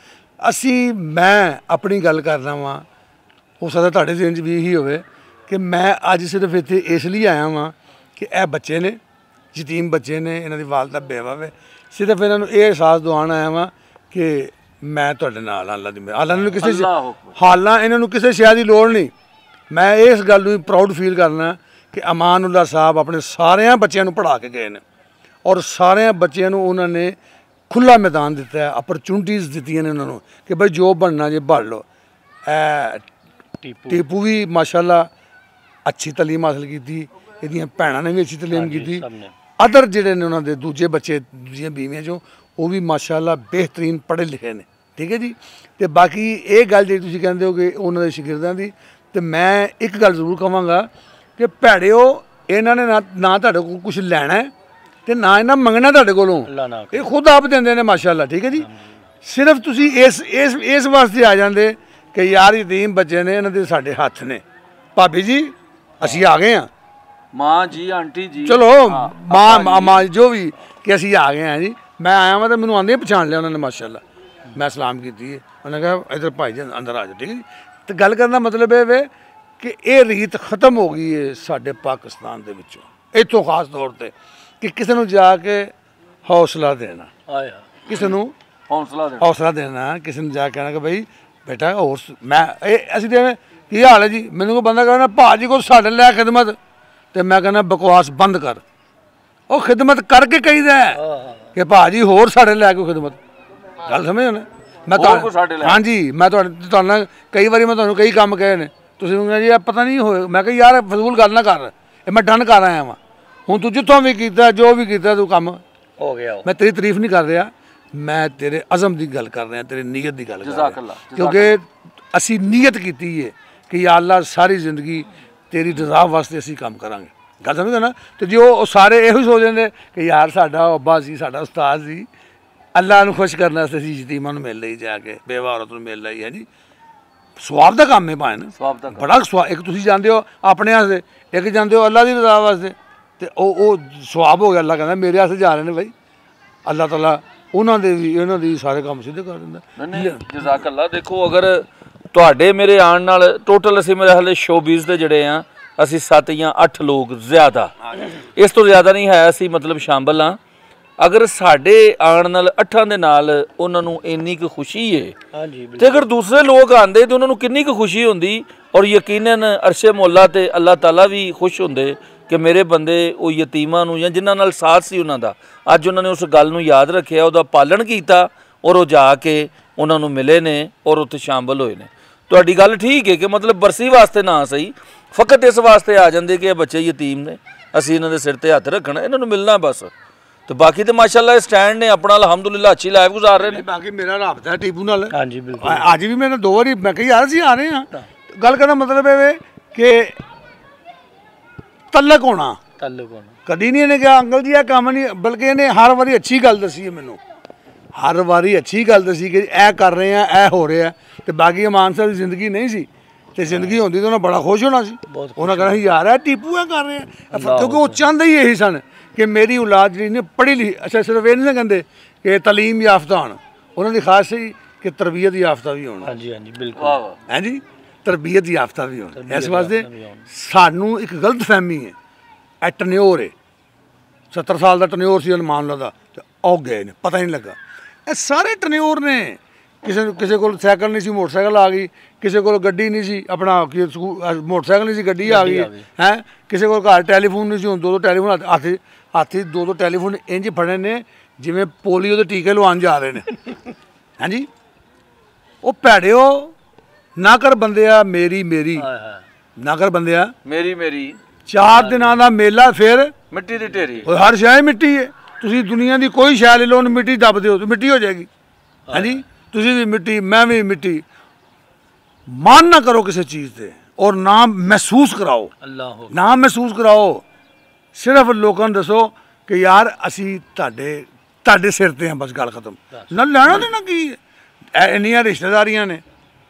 ਅਸੀਂ ਮੈਂ ਆਪਣੀ ਗੱਲ ਕਰਦਾ ਵਾਂ ਹੋ ਸਕਦਾ ਤੁਹਾਡੇ ਜ਼ਿਹਨ 'ਚ ਵੀ ਇਹੀ ਹੋਵੇ ਕਿ ਮੈਂ ਅੱਜ ਸਿਰਫ ਇੱਥੇ ਇਸ ਲਈ ਆਇਆ ਵਾਂ ਕਿ ਇਹ ਬੱਚੇ ਨੇ ਯਤੀਮ ਬੱਚੇ ਨੇ ਇਹਨਾਂ ਦੀ ਵਾਲਦਾ ਬੇਵਾ ਵੇ ਸਿਰਫ ਇਹਨਾਂ ਨੂੰ ਇਹ ਅਹਿਸਾਸ ਦਿਵਾਉਣ ਆਇਆ ਵਾਂ ਕਿ ਮੈਂ ਤੁਹਾਡੇ ਨਾਲ ਹਾਂ ਅੱਲਾ ਦੀ ਅੱਲਾ ਨੂੰ ਕਿਸੇ ਹਾਲਾਂ ਇਹਨਾਂ ਨੂੰ ਕਿਸੇ ਸ਼ਾਇਦ ਦੀ ਲੋੜ ਨਹੀਂ ਮੈਂ ਇਸ ਗੱਲ ਨੂੰ ਪ੍ਰਾਊਡ ਫੀਲ ਕਰਨਾ ਕਿ ਅਮਾਨੁੱਲਾ ਸਾਹਿਬ ਆਪਣੇ ਸਾਰਿਆਂ ਬੱਚਿਆਂ ਨੂੰ ਪੜਾ ਕੇ ਗਏ ਨੇ ਔਰ ਸਾਰਿਆਂ ਬੱਚਿਆਂ ਨੂੰ ਉਹਨਾਂ ਨੇ ਖੁੱਲਾ ਮੈਦਾਨ ਦਿੱਤਾ ਹੈ ਅਪਰਚੂਨਿਟੀਆਂ ਦਿੱਤੀਆਂ ਨੇ ਉਹਨਾਂ ਨੂੰ ਕਿ ਬਈ ਜੋ ਬਣਨਾ ਜੇ ਬਣ ਲਓ ਟੀਪੂ ਵੀ ਮਾਸ਼ਾਅੱਲਾ ਅੱਛੀ تعلیم ਹਾਸਲ ਕੀਤੀ ਇਹਦੀਆਂ ਭੈਣਾਂ ਨੇ ਵੀ ਅੱਛੀ تعلیم ਕੀਤੀ ਅਦਰ ਜਿਹੜੇ ਨੇ ਉਹਨਾਂ ਦੇ ਦੂਜੇ ਬੱਚੇ ਦੂਜੀਆਂ ਬੀਵੀਆਂ ਜੋ ਉਹ ਵੀ ਮਾਸ਼ਾਅੱਲਾ ਬਿਹਤਰੀਨ ਪੜ੍ਹੇ ਲਿਖੇ ਨੇ ਠੀਕ ਹੈ ਜੀ ਤੇ ਬਾਕੀ ਇਹ ਗੱਲ ਜਿਹੜੀ ਤੁਸੀਂ ਕਹਿੰਦੇ ਹੋ ਕਿ ਉਹਨਾਂ ਦੇ ਸ਼ਾਗਿਰਦਾਂ ਦੀ ਤੇ ਮੈਂ ਇੱਕ ਗੱਲ ਜ਼ਰੂਰ ਕਹਾਂਗਾ ਕਿ ਭੈੜਿਓ ਇਹਨਾਂ ਨੇ ਨਾ ਤੁਹਾਡੇ ਕੋਲ ਕੁਝ ਲੈਣਾ ਤੇ ਨਾ ਇਹਨਾਂ ਮੰਗਣਾ ਤੁਹਾਡੇ ਕੋਲੋਂ ਇਹ ਖੁਦ ਆਪ ਦਿੰਦੇ ਨੇ ਮਾਸ਼ਾਅੱਲਾ ਠੀਕ ਹੈ ਜੀ ਸਿਰਫ ਤੁਸੀਂ ਇਸ ਇਸ ਇਸ ਵਾਸਤੇ ਆ ਜਾਂਦੇ ਕਿ ਯਾਰ ਯਤੀਮ ਬੱਚੇ ਨੇ ਇਹਨਾਂ ਦੇ ਸਾਡੇ ਹੱਥ ਨੇ ਭਾਬੀ ਜੀ ਅਸੀਂ ਆ ਗਏ ਆ ਮਾਂ ਜੀ ਆਂਟੀ ਜੀ ਚਲੋ ਮਾਂ ਮਾਂ ਜੋ ਵੀ ਕਿ ਅਸੀਂ ਆ ਗਏ ਆ ਜੀ ਮੈਂ ਆਇਆ ਮੈਂ ਤਾਂ ਮੈਨੂੰ ਆਂਦੇ ਪਛਾਣ ਲਿਆ ਉਹਨਾਂ ਨੇ ਮਾਸ਼ਾਅੱਲਾ ਮੈਂ ਸਲਾਮ ਕੀਤੀ ਉਹਨਾਂ ਨੇ ਕਿਹਾ ਇਧਰ ਭਾਈ ਜੀ ਅੰਦਰ ਆ ਜਾ ਠੀਕ ਹੈ ਤੇ ਗੱਲ ਕਰਨ ਦਾ ਮਤਲਬ ਇਹ ਵੇ ਕਿ ਇਹ ਰੀਤ ਖਤਮ ਹੋ ਗਈ ਹੈ ਸਾਡੇ ਪਾਕਿਸਤਾਨ ਦੇ ਵਿੱਚੋਂ ਇਤੋਂ ਖਾਸ ਤੌਰ ਤੇ ਕਿ ਕਿਸੇ ਨੂੰ ਜਾ ਕੇ ਹੌਸਲਾ ਦੇਣਾ ਆਇਆ ਕਿਸੇ ਨੂੰ ਹੌਸਲਾ ਦੇਣਾ ਹੌਸਲਾ ਦੇਣਾ ਕਿਸੇ ਨੂੰ ਜਾ ਕੇ ਕਹਿਣਾ ਕਿ ਭਾਈ ਬੇਟਾ ਹੋਰ ਮੈਂ ਇਹ ਅਸੀਂ ਦੇ ਕੀ ਹਾਲ ਹੈ ਜੀ ਮੈਨੂੰ ਕੋ ਬੰਦਾ ਕਹਿੰਦਾ ਭਾਜੀ ਕੋ ਸਾਡੇ ਲੈ ਖਿਦਮਤ ਤੇ ਮੈਂ ਕਹਿੰਦਾ ਬਕਵਾਸ ਬੰਦ ਕਰ ਉਹ ਖਿਦਮਤ ਕਰਕੇ ਕਹੀਦਾ ਕਿ ਭਾਜੀ ਹੋਰ ਸਾਡੇ ਲੈ ਕੇ ਖਿਦਮਤ ਗੱਲ ਸਮਝੋ ਨਾ ਮੈਂ ਤਾਂ ਹਾਂਜੀ ਮੈਂ ਤੁਹਾਡੇ ਤੁਹਾਨੂੰ ਕਈ ਵਾਰੀ ਮੈਂ ਤੁਹਾਨੂੰ ਕਈ ਕੰਮ ਕਹੇ ਨੇ ਤੁਸੀਂ ਕਹਿੰਦੇ ਜੀ ਆ ਪਤਾ ਨਹੀਂ ਹੋਏ ਮੈਂ ਕਹਿੰਦਾ ਯਾਰ ਫਜ਼ੂਲ ਗੱਲ ਨਾ ਕਰ ਇਹ ਮੈਂ ਡਨ ਕਰ ਆਇਆ ਵਾਂ ਹੁਣ ਤੂੰ ਜਿੱਥੋਂ ਵੀ ਕੀਤਾ ਜੋ ਵੀ ਕੀਤਾ ਤੂੰ ਕੰਮ ਹੋ ਗਿਆ ਮੈਂ ਤੇਰੀ ਤਾਰੀਫ ਨਹੀਂ ਕਰ ਰਿਹਾ ਮੈਂ ਤੇਰੇ ਅਜ਼ਮ ਦੀ ਗੱਲ ਕਰ ਰਿਹਾ ਤੇਰੇ ਨੀਅਤ ਦੀ ਗੱਲ ਕਰ ਰਿਹਾ ਕਿਉਂਕਿ ਅਸੀਂ ਨੀਅਤ ਕੀਤੀ ਹੈ ਕਿ ਯਾ ਅੱਲਾ ਸਾਰੀ ਜ਼ਿੰਦਗੀ ਤੇਰੀ ਰਜ਼ਾ ਵਾਸਤੇ ਅਸੀਂ ਕੰਮ ਕਰਾਂਗੇ ਗੱਲ ਸਮਝਦੇ ਨਾ ਤੇ ਜੇ ਉਹ ਸਾਰੇ ਇਹੋ ਹੀ ਸੋਚ ਜਾਂਦੇ ਕਿ ਯਾਰ ਸਾਡਾ ਅੱਬਾ ਸੀ ਸਾਡਾ ਉਸਤਾਦ ਸੀ ਅੱਲਾ ਨੂੰ ਖੁਸ਼ ਕਰਨ ਵਾਸਤੇ ਅਸੀਂ ਯਤੀਮਾਂ ਮਿਲ ਲਈ ਜਾ ਕੇ ਬੇਵਾ ਔਰਤ ਨੂੰ ਮਿਲ ਲਈ ਹੈ ਜੀ ਸਵਾਬ ਦਾ ਕੰਮ ਹੈ ਭਾਵੇਂ ਨਾ ਸਵਾਬ ਦਾ ਬੜਾ ਸਵਾਬ ਇੱਕ ਤੁਸੀਂ ਜਾਂਦੇ ਹੋ ਆਪਣੇ ਵਾਸਤੇ ਇੱਕ ਜਾਂਦੇ ਹੋ ਅੱਲਾ ਦੀ ਰਜ਼ਾ ਵਾਸਤੇ ਤੇ ਉਹ ਉਹ ਸਵਾਬ ਹੋ ਗਿਆ ਅੱਲਾ ਕਹਿੰਦਾ ਮੇਰੇ ਵਾਸਤੇ ਜਾ ਰਹੇ ਨੇ ਭਾਈ ਅੱਲਾ ਤਾਲਾ ਉਹਨਾਂ ਦੇ ਵੀ ਇਹਨਾਂ ਦੀ ਸਾਰੇ ਕੰਮ ਸਿੱਧੇ ਕਰ ਦਿੰਦਾ ਜਜ਼ਾਕ ਅੱਲਾ ਦੇਖੋ ਅਗਰ ਤੁਹਾਡੇ ਮੇਰੇ ਆਣ ਨਾਲ ਟੋਟਲ ਅਸੀਂ ਮੇਰੇ ਹਲੇ ਸ਼ੋਬੀਜ਼ ਦੇ ਜਿਹੜੇ ਆ ਅਸੀਂ 7 ਜਾਂ 8 ਲੋਕ ਜ਼ਿਆਦਾ ਇਸ ਤੋਂ ਜ਼ਿਆਦਾ ਨਹੀਂ ਹੈ ਅਸੀਂ ਮਤਲਬ ਸ਼ਾਮਲ ਆ ਅਗਰ ਸਾਡੇ ਆਣ ਨਾਲ ਅੱਠਾਂ ਦੇ ਨਾਲ ਉਹਨਾਂ ਨੂੰ ਇੰਨੀ ਕੁ ਖੁਸ਼ੀ ਏ ਹਾਂਜੀ ਤੇ ਅਗਰ ਦੂਸਰੇ ਲੋਕ ਆਂਦੇ ਤੇ ਉਹਨਾਂ ਨੂੰ ਕਿੰਨੀ ਕੁ ਖੁਸ਼ੀ ਹੁੰਦੀ ਔਰ ਯਕੀਨਨ ਅਰਸ਼ੇ ਮੌਲਾ ਤੇ ਅੱਲਾਹ ਤਾਲਾ ਵੀ ਖੁਸ਼ ਹੁੰਦੇ ਕਿ ਮੇਰੇ ਬੰਦੇ ਉਹ ਯਤੀਮਾਂ ਨੂੰ ਜਾਂ ਜਿਨ੍ਹਾਂ ਨਾਲ ਸਾਥ ਸੀ ਉਹਨਾਂ ਦਾ ਅੱਜ ਉਹਨਾਂ ਨੇ ਉਸ ਗੱਲ ਨੂੰ ਯਾਦ ਰੱਖਿਆ ਉਹਦਾ ਪਾਲਣ ਕੀਤਾ ਔਰ ਉਹ ਜਾ ਕੇ ਉਹਨਾਂ ਨੂੰ ਮਿਲੇ ਨੇ ਔਰ ਉੱਥੇ ਸ਼ਾਮਲ ਹੋਏ ਨੇ ਤੁਹਾਡੀ ਗੱਲ ਠੀਕ ਹੈ ਕਿ ਮਤਲਬ ਬਰਸੀ ਵਾਸਤੇ ਨਾ ਸਹੀ ਫਕਤ ਇਸ ਵਾਸਤੇ ਆ ਜਾਂਦੇ ਕਿ ਇਹ ਬੱਚੇ ਯਤੀਮ ਨੇ ਅਸੀਂ ਇਹਨਾਂ ਦੇ ਸਿਰ ਤੇ ਹੱਥ ਰੱਖਣਾ ਇਹਨਾਂ ਨੂੰ ਮਿਲਣਾ ਬਸ ਤੇ ਬਾਕੀ ਤੇ ਮਾਸ਼ਾਅੱਲਾ ਇਹ ਸਟੈਂਡ ਨੇ ਆਪਣਾ ਅਲਹਮਦੁਲਿਲਾ ਅੱਛੀ ਲਾਈਫ ਗੁਜ਼ਾਰ ਰਹੇ ਨੇ ਬਾਕੀ ਮੇਰਾ ਰਾਬਤਾ ਟੀਪੂ ਨਾਲ ਹਾਂਜੀ ਬਿਲਕੁਲ ਅੱਜ ਵੀ ਮੈਂ ਦੋ ਵਾਰੀ ਮੈਂ ਕਿਹਾ ਯਾਰ ਸੀ ਆ ਰਹੇ ਆ ਗੱਲ ਕਰਨਾ ਮਤਲਬ ਇਹ ਕਿ ਤਲਕ ਹੋਣਾ ਤਲਕ ਹੋਣਾ ਕਦੀ ਨਹੀਂ ਇਹਨੇ ਕਿਹਾ ਅੰਕਲ ਜੀ ਇਹ ਕੰਮ ਨਹੀਂ ਬਲਕਿ ਇਹਨੇ ਹਰ ਵਾਰੀ ਅੱਛੀ ਗੱਲ ਦੱਸੀ ਹੈ ਮੈਨੂੰ ਹਰ ਵਾਰੀ ਅੱਛੀ ਗੱਲ ਦੱਸੀ ਕਿ ਇਹ ਕਰ ਰਹੇ ਆ ਇਹ ਹੋ ਰਿਹਾ ਤੇ ਬਾਕੀ ਮਾਨਸਾ ਦੀ ਜ਼ਿੰਦਗੀ ਨਹੀਂ ਸੀ ਤੇ ਜ਼ਿੰਦਗੀ ਹੁੰਦੀ ਤਾਂ ਉਹਨਾਂ ਬੜਾ ਖੁਸ਼ ਹੋਣਾ ਸੀ ਉਹਨਾਂ ਕਹਿੰਦਾ ਯਾਰ ਇਹ ਟੀਪੂ ਆ ਕਰ ਆ ਕਿਉਂਕਿ ਉਹ ਚਾਹੁੰਦੇ ਹੀ ਇਹੀ ਸਨ ਕਿ ਮੇਰੀ ਔਲਾਦ ਜਿਹੜੀ ਨੇ ਪੜ੍ਹੀ ਲਈ ਅੱਛਾ ਸਿਰਫ ਇਹ ਨਹੀਂ ਕਹਿੰਦੇ ਕਿ تعلیم ਯਾਫਤਾ ਹਣ ਉਹਨਾਂ ਦੀ ਖਾਸ ਸੀ ਕਿ ਤਰਬੀਅਤ ਯਾਫਤਾ ਵੀ ਹੋਣਾ ਹਾਂਜੀ ਹਾਂਜੀ ਬਿਲਕੁਲ ਹਾਂਜੀ ਤਰਬੀਅਤ ਯਾਫਤਾ ਵੀ ਹੋਣ ਇਸ ਵਾਸਤੇ ਸਾਨੂੰ ਇੱਕ ਗਲਤ ਫਹਿਮੀ ਹੈ ਐਟਨਿਓਰ ਹੈ 70 ਸਾਲ ਦਾ ਟਨਿਓਰ ਸੀ ਅਨਮਾਨ ਦਾ ਤੇ ਉਹ ਗਏ ਨੇ ਪਤਾ ਹੀ ਨਹੀਂ ਲੱਗਾ ਇਹ ਸਾਰੇ ਟਨਿਓਰ ਨੇ ਕਿਸੇ ਨੂੰ ਕਿਸੇ ਕੋਲ ਸਾਈਕਲ ਨਹੀਂ ਸੀ ਮੋਟਰਸਾਈਕਲ ਆ ਗਈ ਕਿਸੇ ਕੋਲ ਗੱਡੀ ਨਹੀਂ ਸੀ ਆਪਣਾ ਮੋਟਰਸਾਈਕਲ ਨਹੀਂ ਸੀ ਗੱਡੀ ਆ ਗਈ ਹੈ ਕਿਸੇ ਕੋਲ ਘਰ ਟੈਲੀਫੋਨ ਨਹੀਂ ਸੀ ਹੁਣ ਦੋ ਦੋ ਟੈਲੀਫੋਨ ਹੱਥੀ ਹੱਥੀ ਦੋ ਦੋ ਟੈਲੀਫੋਨ ਇੰਜ ਫੜੇ ਨੇ ਜਿਵੇਂ ਪੋਲੀਓ ਦੇ ਟੀਕੇ ਲਵਾਉਣ ਜਾ ਰਹੇ ਨੇ ਹਾਂਜੀ ਉਹ ਭੈੜਿਓ ਨਾ ਕਰ ਬੰਦਿਆ ਮੇਰੀ ਮੇਰੀ ਨਾ ਕਰ ਬੰਦਿਆ ਮੇਰੀ ਮੇਰੀ ਚਾਰ ਦਿਨਾਂ ਦਾ ਮੇਲਾ ਫਿਰ ਮਿੱਟੀ ਦੀ ਢੇਰੀ ਓਏ ਹਰ ਸ਼ਾਇ ਮਿੱਟੀ ਏ ਤੁਸੀਂ ਦੁਨੀਆ ਦੀ ਕੋਈ ਸ਼ਾਇ ਲੈ ਲਓ ਉਹਨੂੰ ਮਿੱਟੀ ਦੱਬ ਦਿਓ ਤੇ ਮਿੱਟੀ ਹੋ ਜਾਏਗੀ ਹਾਂਜੀ ਤੁਸੀਂ ਵੀ ਮਿੱਟੀ ਮੈਂ ਵੀ ਮਿੱਟੀ ਮਾਨ ਨਾ ਕਰੋ ਕਿਸੇ ਚੀਜ਼ ਤੇ ਔਰ ਨਾ ਮਹਿਸੂਸ ਕਰਾਓ ਅੱਲਾਹ ਨਾ ਮਹਿਸੂਸ ਕਰਾਓ ਸਿਰਫ ਲੋਕਾਂ ਨੂੰ ਦੱਸੋ ਕਿ ਯਾਰ ਅਸੀਂ ਤੁਹਾਡੇ ਤੁਹਾਡੇ ਸਿਰ ਤੇ ਆ ਬਸ ਗੱਲ ਖਤਮ ਨਾ ਲੈਣਾ ਦੇਣਾ ਕੀ ਐ ਇੰਨੀਆਂ ਰਿਸ਼ਤੇਦਾਰੀਆਂ ਨੇ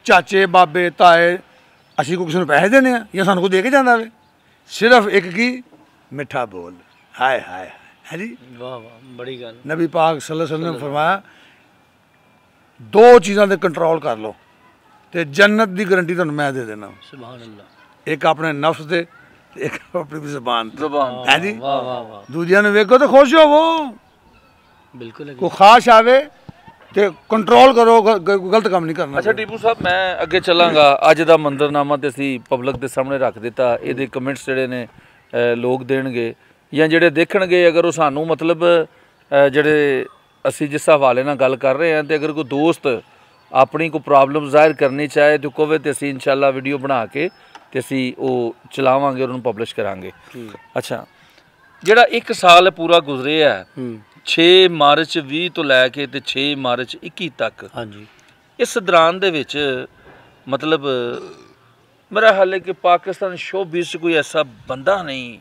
ਚਾਚੇ ਬਾਬੇ ਤਾਏ ਅਸੀਂ ਕੋਈ ਕਿਸੇ ਨੂੰ ਪੈਸੇ ਦੇਣੇ ਆ ਜਾਂ ਸਾਨੂੰ ਕੋਈ ਦੇ ਕੇ ਜਾਂਦਾ ਵੇ ਸਿਰਫ ਇੱਕ ਕੀ ਮਿੱਠਾ ਬੋਲ ਹਾਏ ਹਾਏ ਹੈ ਜੀ ਵਾਹ ਵਾਹ ਬੜੀ ਗੱਲ ਨਬੀ ਪਾਕ ਸੱਲੱਲਾਹੁ ਅਲੈहि ਵਸੱਲਮ ਨੇ ਫਰਮਾਇਆ ਦੋ ਚੀਜ਼ਾਂ ਤੇ ਕੰਟਰੋਲ ਕਰ ਲਓ ਤੇ ਜੰਨਤ ਦੀ ਗਾਰੰਟੀ ਤੁਹਾਨੂੰ ਮੈਂ ਦੇ ਦੇਣਾ ਸੁਭਾਨ ਅੱਲਾ ਇੱਕ ਆਪਣੇ ਨਫਸ ਤੇ ਇੱਕ ਆਪਣੀ ਜ਼ਬਾਨ ਜ਼ਬਾਨ ਹੈ ਜੀ ਵਾਹ ਵਾਹ ਵਾਹ ਦੂਜਿਆਂ ਨੂੰ ਵੇਖੋ ਤੇ ਖੁਸ਼ ਹੋਵੋ ਬਿਲਕੁਲ ਕੋ ਖਾਸ਼ ਆਵੇ ਤੇ ਕੰਟਰੋਲ ਕਰੋ ਗਲਤ ਕੰਮ ਨਹੀਂ ਕਰਨਾ ਅੱਛਾ ਟੀਪੂ ਸਾਹਿਬ ਮੈਂ ਅੱਗੇ ਚੱਲਾਂਗਾ ਅੱਜ ਦਾ ਮੰਦਰਨਾਮਾ ਤੇ ਅਸੀਂ ਪਬਲਿਕ ਦੇ ਸਾਹਮਣੇ ਰੱਖ ਦਿੱਤਾ ਇਹਦੇ ਕਮੈਂਟਸ ਜਿਹੜੇ ਨੇ ਲੋਕ ਦੇਣਗੇ ਜਾਂ ਜਿਹੜੇ ਦੇਖਣਗੇ ਅਗਰ ਉਹ ਸਾਨੂੰ ਮਤਲਬ ਜਿਹੜੇ ਅਸੀਂ ਜਿਸ ਹਵਾਲੇ ਨਾਲ ਗੱਲ ਕਰ ਰਹੇ ਹਾਂ ਤੇ ਅਗਰ ਕੋਈ ਦੋਸਤ ਆਪਣੀ ਕੋਈ ਪ੍ਰੋਬਲਮ ਜ਼ਾਹਿਰ ਕਰਨੀ ਚਾਹੇ ਤੇ ਕੋਵੇ ਤੇ ਅਸੀਂ ਇਨਸ਼ਾਅੱਲਾ ਵੀਡੀਓ ਬਣਾ ਕੇ ਤੇ ਅਸੀਂ ਉਹ ਚਲਾਵਾਂਗੇ ਉਹਨੂੰ ਪਬਲਿਸ਼ ਕਰਾਂਗੇ ਅੱਛਾ ਜਿਹੜਾ 1 ਸਾਲ ਪੂਰਾ ਗੁਜ਼ਰਿਆ 6 ਮਾਰਚ 20 ਤੋਂ ਲੈ ਕੇ ਤੇ 6 ਮਾਰਚ 21 ਤੱਕ ਹਾਂਜੀ ਇਸ ਦੌਰਾਨ ਦੇ ਵਿੱਚ ਮਤਲਬ ਮੇਰਾ ਹਾਲੇ ਕਿ ਪਾਕਿਸਤਾਨ ਸ਼ੋਬਿਸ ਕੋਈ ਐਸਾ ਬੰਦਾ ਨਹੀਂ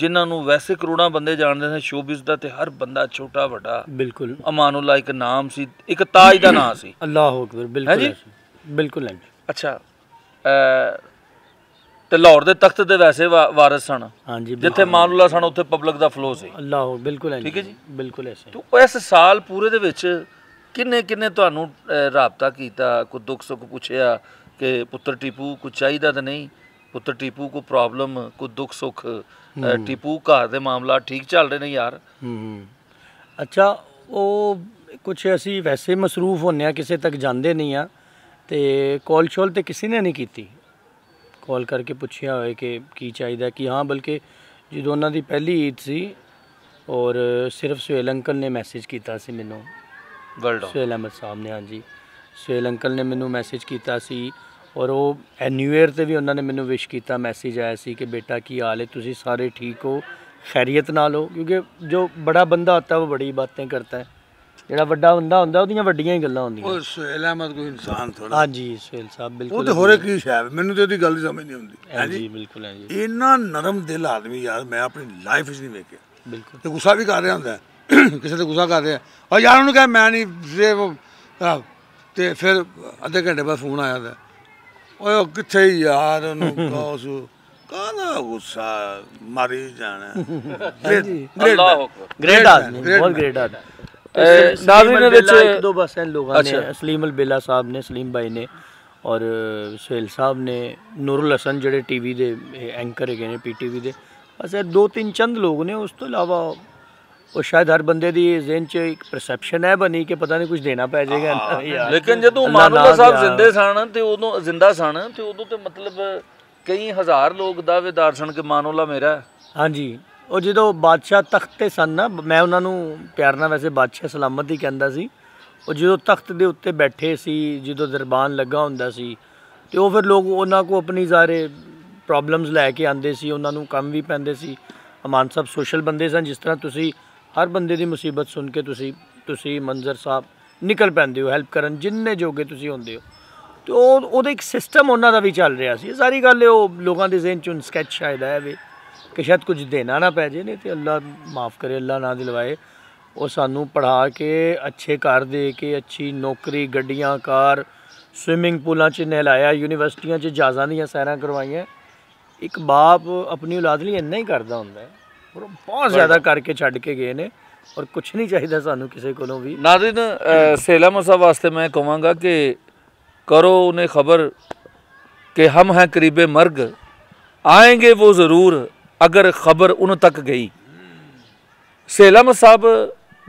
ਜਿਨ੍ਹਾਂ ਨੂੰ ਵੈਸੇ ਕਰੋੜਾਂ ਬੰਦੇ ਜਾਣਦੇ ਨੇ ਸ਼ੋਬਿਸ ਦਾ ਤੇ ਹਰ ਬੰਦਾ ਛੋਟਾ ਵੱਡਾ ਬਿਲਕੁਲ ਅਮਾਨੁੱਲਾ ਇੱਕ ਨਾਮ ਸੀ ਇੱਕ ਤਾਜ ਦਾ ਨਾਮ ਸੀ ਅੱਲਾਹੁ ਅਕਬਰ ਬਿਲਕੁਲ ਬਿਲਕੁਲ ਅੱਛਾ ਤੇ ਲਾਹੌਰ ਦੇ ਤਖਤ ਦੇ ਵੈਸੇ ਵਾਰਿਸ ਸਨ ਹਾਂਜੀ ਜਿੱਥੇ ਮਾਨੁੱਲਾ ਸਨ ਉੱਥੇ ਪਬਲਿਕ ਦਾ ਫਲੋ ਸੀ ਅੱਲਾਹ ਬਿਲਕੁਲ ਠੀਕ ਹੈ ਜੀ ਬਿਲਕੁਲ ਐਸੇ ਤੋ ਇਸ ਸਾਲ ਪੂਰੇ ਦੇ ਵਿੱਚ ਕਿੰਨੇ ਕਿੰਨੇ ਤੁਹਾਨੂੰ ਰਾਬਤਾ ਕੀਤਾ ਕੋਈ ਦੁੱਖ ਸੁੱਖ ਪੁੱਛਿਆ ਕਿ ਪੁੱਤਰ ਟੀਪੂ ਕੋ ਚਾਹੀਦਾ ਤਾਂ ਨਹੀਂ ਪੁੱਤਰ ਟੀਪੂ ਕੋ ਪ੍ਰੋਬਲਮ ਕੋ ਦੁੱਖ ਸੁੱਖ ਟੀਪੂ ਘਰ ਦੇ ਮਾਮਲਾ ਠੀਕ ਚੱਲ ਰਹੇ ਨੇ ਯਾਰ ਅੱਛਾ ਉਹ ਕੁਝ ਅਸੀਂ ਵੈਸੇ ਮਸਰੂਫ ਹੁੰਨੇ ਆ ਕਿਸੇ ਤੱਕ ਜਾਂਦੇ ਨਹੀਂ ਆ ਤੇ ਕਾਲ ਸ਼ੋਲ ਤੇ ਕਿਸੇ ਨੇ ਨਹੀਂ ਕੀਤੀ ਕਾਲ ਕਰਕੇ ਪੁੱਛਿਆ ਹੋਏ ਕਿ ਕੀ ਚਾਹੀਦਾ ਕਿ ਹਾਂ ਬਲਕਿ ਜਦੋਂ ਉਹਨਾਂ ਦੀ ਪਹਿਲੀ ਈਦ ਸੀ ਔਰ ਸਿਰਫ ਸੁਹੇਲ ਅੰਕਲ ਨੇ ਮੈਸੇਜ ਕੀਤਾ ਸੀ ਮੈਨੂੰ ਵਰਲਡ ਸੁਹੇਲ ਅਹਿਮਦ ਸਾਹਿਬ ਨੇ ਹਾਂਜੀ ਸੁਹੇਲ ਅੰਕਲ ਨੇ ਮੈਨੂੰ ਮੈਸੇਜ ਕੀਤਾ ਸੀ ਔਰ ਉਹ ਨਿਊ ਇਅਰ ਤੇ ਵੀ ਉਹਨਾਂ ਨੇ ਮੈਨੂੰ ਵਿਸ਼ ਕੀਤਾ ਮੈਸੇਜ ਆਇਆ ਸੀ ਕਿ ਬੇਟਾ ਕੀ ਹਾਲ ਹੈ ਤੁਸੀਂ ਸਾਰੇ ਠੀਕ ਹੋ ਖੈਰੀਅਤ ਨਾਲ ਹੋ क्योंकि जो बड़ा बंदा आता है वो बड़ी बातें करता है ਜਿਹੜਾ ਵੱਡਾ ਬੰਦਾ ਹੁੰਦਾ ਉਹਦੀਆਂ ਵੱਡੀਆਂ ਹੀ ਗੱਲਾਂ ਹੁੰਦੀਆਂ ਉਹ ਸੁਹੇਲ ਅਹਿਮਦ ਕੋਈ ਇਨਸਾਨ ਥੋੜਾ ਹਾਂਜੀ ਸੁਹੇਲ ਸਾਹਿਬ ਬਿਲਕੁਲ ਉਹ ਤੇ ਹੋਰੇ ਕੀ ਸ਼ਾਇਬ ਮੈਨੂੰ ਤੇ ਉਹਦੀ ਗੱਲ ਸਮਝ ਨਹੀਂ ਹੁੰਦੀ ਹਾਂਜੀ ਬਿਲਕੁਲ ਹਾਂਜੀ ਇੰਨਾ ਨਰਮ ਦਿਲ ਆਦਮੀ ਯਾਰ ਮੈਂ ਆਪਣੀ ਲਾਈਫ 'ਚ ਨਹੀਂ ਵੇਖਿਆ ਬਿਲਕੁਲ ਤੇ ਗੁੱਸਾ ਵੀ ਕਰ ਰਿਹਾ ਹੁੰਦਾ ਕਿਸੇ ਤੇ ਗੁੱਸਾ ਕਰ ਰਿਹਾ ਔਰ ਯਾਰ ਉਹਨੂੰ ਕਹੇ ਮੈਂ ਨਹੀਂ ਜੇ ਤੇ ਫਿਰ ਅੱਧੇ ਘੰਟੇ ਬਾਅਦ ਫੋਨ ਆਇਆ ਦਾ ਓਏ ਕਿੱਥੇ ਯਾਰ ਉਹਨੂੰ ਕਾਸ ਕਾਹਦਾ ਗੁੱਸਾ ਮਾਰੀ ਜਾਣਾ ਹਾਂਜੀ ਅੱਲਾਹ ਗ੍ਰੇਟ ਆਦਮੀ ਬਹੁਤ ਗ੍ਰੇਟ ਆਦਮੀ ਨਾਜ਼ਰੀਨ ਵਿੱਚ ਇੱਕ ਦੋ ਬਸ इन लोगों ने ਸਲੀਮ ਅਲਬੇਲਾ ਸਾਹਿਬ ਨੇ ਸਲੀਮ ਭਾਈ ਨੇ ਔਰ ਸੁਹੇਲ ਸਾਹਿਬ ਨੇ ਨੂਰੁਲ ਹਸਨ ਜਿਹੜੇ ਟੀਵੀ ਦੇ ਐਂਕਰ ਹੈਗੇ ਨੇ ਪੀਟੀਵੀ ਦੇ ਬਸ ਇਹ ਦੋ ਤਿੰਨ ਚੰਦ ਲੋਕ ਨੇ ਉਸ ਤੋਂ ਇਲਾਵਾ ਉਹ ਸ਼ਾਇਦ ਹਰ ਬੰਦੇ ਦੀ ਜ਼ਿਹਨ 'ਚ ਇੱਕ ਪਰਸੈਪਸ਼ਨ ਹੈ ਬਣੀ ਕਿ ਪਤਾ ਨਹੀਂ ਕੁਝ ਦੇਣਾ ਪੈ ਜਾਏਗਾ ਲੇਕਿਨ ਜਦੋਂ ਮਾਨੁੱਲਾ ਸਾਹਿਬ ਜ਼ਿੰਦੇ ਸਨ ਤੇ ਉਦੋਂ ਜ਼ਿੰਦਾ ਸਨ ਤੇ ਉਦੋਂ ਤੇ ਮਤਲਬ ਕਈ ਹਜ਼ਾਰ ਲੋਕ ਦਾਅਵੇਦਾਰ ਸਨ ਕਿ ਮਾਨੁੱਲਾ ਮੇਰਾ ਹਾਂਜੀ ਉਹ ਜਦੋਂ ਬਾਦਸ਼ਾਹ ਤਖਤ ਤੇ ਸਨ ਨਾ ਮੈਂ ਉਹਨਾਂ ਨੂੰ ਪਿਆਰ ਨਾਲ ਵੈਸੇ ਬਾਦਸ਼ਾਹ ਸਲਾਮਤ ਹੀ ਕਹਿੰਦਾ ਸੀ ਉਹ ਜਦੋਂ ਤਖਤ ਦੇ ਉੱਤੇ ਬੈਠੇ ਸੀ ਜਦੋਂ ਦਰਬਾਨ ਲੱਗਾ ਹੁੰਦਾ ਸੀ ਤੇ ਉਹ ਫਿਰ ਲੋਕ ਉਹਨਾਂ ਕੋ ਆਪਣੀ ਜ਼ਾਰੇ ਪ੍ਰੋਬਲਮਸ ਲੈ ਕੇ ਆਂਦੇ ਸੀ ਉਹਨਾਂ ਨੂੰ ਕੰਮ ਵੀ ਪੈਂਦੇ ਸੀ ਅਮਾਨ ਸਾਹਿਬ ਸੋਸ਼ਲ ਬੰਦੇ ਸਨ ਜਿਸ ਤਰ੍ਹਾਂ ਤੁਸੀਂ ਹਰ ਬੰਦੇ ਦੀ ਮੁਸੀਬਤ ਸੁਣ ਕੇ ਤੁਸੀਂ ਤੁਸੀਂ ਮੰਜ਼ਰ ਸਾਹਿਬ ਨਿਕਲ ਪੈਂਦੇ ਹੋ ਹੈਲਪ ਕਰਨ ਜਿੰਨੇ ਜੋਗੇ ਤੁਸੀਂ ਹੁੰਦੇ ਹੋ ਤੇ ਉਹ ਉਹਦਾ ਇੱਕ ਸਿਸਟਮ ਉਹਨਾਂ ਦਾ ਵੀ ਚੱਲ ਰਿਹਾ ਸੀ ਸਾਰੀ ਗੱਲ ਉਹ ਲੋਕਾਂ ਦੇ ਜ਼ਿਹਨ ਚ ਸਕੈਚ ਸ਼ਾਇਦ ਆਇਆ ਵੀ ਕਿ ਸ਼ਾਇਦ ਕੁਝ ਦੇਣਾ ਨਾ ਪੈ ਜੇ ਨੇ ਤੇ ਅੱਲਾ ਮਾਫ ਕਰੇ ਅੱਲਾ ਨਾ ਦਿਲਵਾਏ ਉਹ ਸਾਨੂੰ ਪੜਾ ਕੇ ਅੱਛੇ ਘਰ ਦੇ ਕੇ ਅੱਛੀ ਨੌਕਰੀ ਗੱਡੀਆਂ ਕਾਰ ਸਵਿਮਿੰਗ ਪੂਲਾਂ 'ਚ ਨਹਿਲਾਇਆ ਯੂਨੀਵਰਸਿਟੀਆਂ 'ਚ ਜਾਜ਼ਾਂ ਦੀਆਂ ਸੈਰਾਂ ਕਰਵਾਈਆਂ ਇੱਕ ਬਾਪ ਆਪਣੀ ਔਲਾਦ ਲਈ ਇੰਨਾ ਹੀ ਕਰਦਾ ਹੁੰਦਾ ਹੈ ਔਰ ਬਹੁਤ ਜ਼ਿਆਦਾ ਕਰਕੇ ਛੱਡ ਕੇ ਗਏ ਨੇ ਔਰ ਕੁਝ ਨਹੀਂ ਚਾਹੀਦਾ ਸਾਨੂੰ ਕਿਸੇ ਕੋਲੋਂ ਵੀ ਨਾਜ਼ਰੀਨ ਸੇਲਾ ਮਸਾ ਵਾਸਤੇ ਮੈਂ ਕਹਾਂਗਾ ਕਿ ਕਰੋ ਉਹਨੇ ਖਬਰ ਕਿ ਹਮ ਹੈ ਕਰੀਬੇ ਮਰਗ ਆਏਗੇ ਉਹ ਜ਼ਰੂਰ ਅਗਰ ਖਬਰ ਉਹਨਾਂ ਤੱਕ ਗਈ ਸੇਲਮ ਸਾਹਿਬ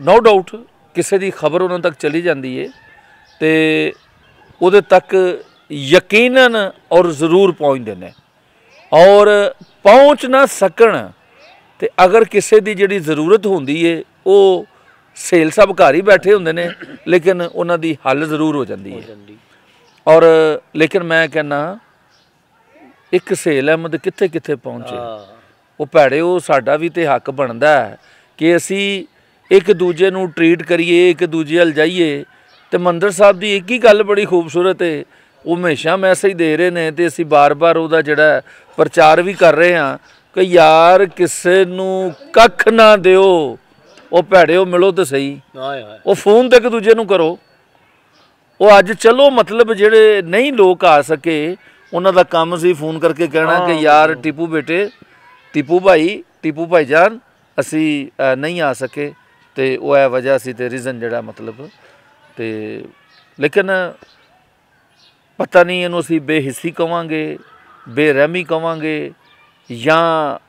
ਨੋ ਡਾਊਟ ਕਿਸੇ ਦੀ ਖਬਰ ਉਹਨਾਂ ਤੱਕ ਚਲੀ ਜਾਂਦੀ ਏ ਤੇ ਉਹਦੇ ਤੱਕ ਯਕੀਨਨ ਔਰ ਜ਼ਰੂਰ ਪਹੁੰਚਦੇ ਨੇ ਔਰ ਪਹੁੰਚ ਨਾ ਸਕਣ ਤੇ ਅਗਰ ਕਿਸੇ ਦੀ ਜਿਹੜੀ ਜ਼ਰੂਰਤ ਹੁੰਦੀ ਏ ਉਹ ਸੇਲ ਸਭ ਘਰ ਹੀ ਬੈਠੇ ਹੁੰਦੇ ਨੇ ਲੇਕਿਨ ਉਹਨਾਂ ਦੀ ਹੱਲ ਜ਼ਰੂਰ ਹੋ ਜਾਂਦੀ ਏ ਔਰ ਲੇਕਿਨ ਮੈਂ ਕਹਿੰਨਾ ਇੱਕ ਸੇਲ ਅਹਿਮਦ ਕਿੱਥੇ ਕਿੱਥੇ ਪਹੁੰਚੇ ਉਹ ਭੈੜੇ ਉਹ ਸਾਡਾ ਵੀ ਤੇ ਹੱਕ ਬਣਦਾ ਹੈ ਕਿ ਅਸੀਂ ਇੱਕ ਦੂਜੇ ਨੂੰ ਟ੍ਰੀਟ ਕਰੀਏ ਇੱਕ ਦੂਜੇ ਹਲ ਜਾਈਏ ਤੇ ਮੰਦਰ ਸਾਹਿਬ ਦੀ ਇੱਕ ਹੀ ਗੱਲ ਬੜੀ ਖੂਬਸੂਰਤ ਹੈ ਉਹ ਹਮੇਸ਼ਾ ਮੈਸੇਜ ਦੇ ਰਹੇ ਨੇ ਤੇ ਅਸੀਂ ਬਾਰ-ਬਾਰ ਉਹਦਾ ਜਿਹੜਾ ਪ੍ਰਚਾਰ ਵੀ ਕਰ ਰਹੇ ਹਾਂ ਕਿ ਯਾਰ ਕਿਸੇ ਨੂੰ ਕੱਖ ਨਾ ਦਿਓ ਉਹ ਭੈੜਿਓ ਮਿਲੋ ਤੇ ਸਹੀ ਉਹ ਫੋਨ ਤੇ ਇੱਕ ਦੂਜੇ ਨੂੰ ਕਰੋ ਉਹ ਅੱਜ ਚਲੋ ਮਤਲਬ ਜਿਹੜੇ ਨਹੀਂ ਲੋਕ ਆ ਸਕੇ ਉਹਨਾਂ ਦਾ ਕੰਮ ਸੀ ਫੋਨ ਕਰਕੇ ਕਹਿਣਾ ਕਿ ਯਾਰ ਟਿਪੂ ਬੇਟੇ ਟਿਪੂ ਭਾਈ ਟਿਪੂ ਭਾਈ ਜਾਨ ਅਸੀਂ ਨਹੀਂ ਆ ਸਕੇ ਤੇ ਉਹ ਹੈ ਵਜ੍ਹਾ ਸੀ ਤੇ ਰੀਜ਼ਨ ਜਿਹੜਾ ਮਤਲਬ ਤੇ ਲੇਕਿਨ ਪਤਾ ਨਹੀਂ ਇਹਨੂੰ ਅਸੀਂ ਬੇਹਿੱਸੀ ਕਵਾਂਗੇ ਬੇਰਹਿਮੀ ਕਵਾਂਗੇ ਜਾਂ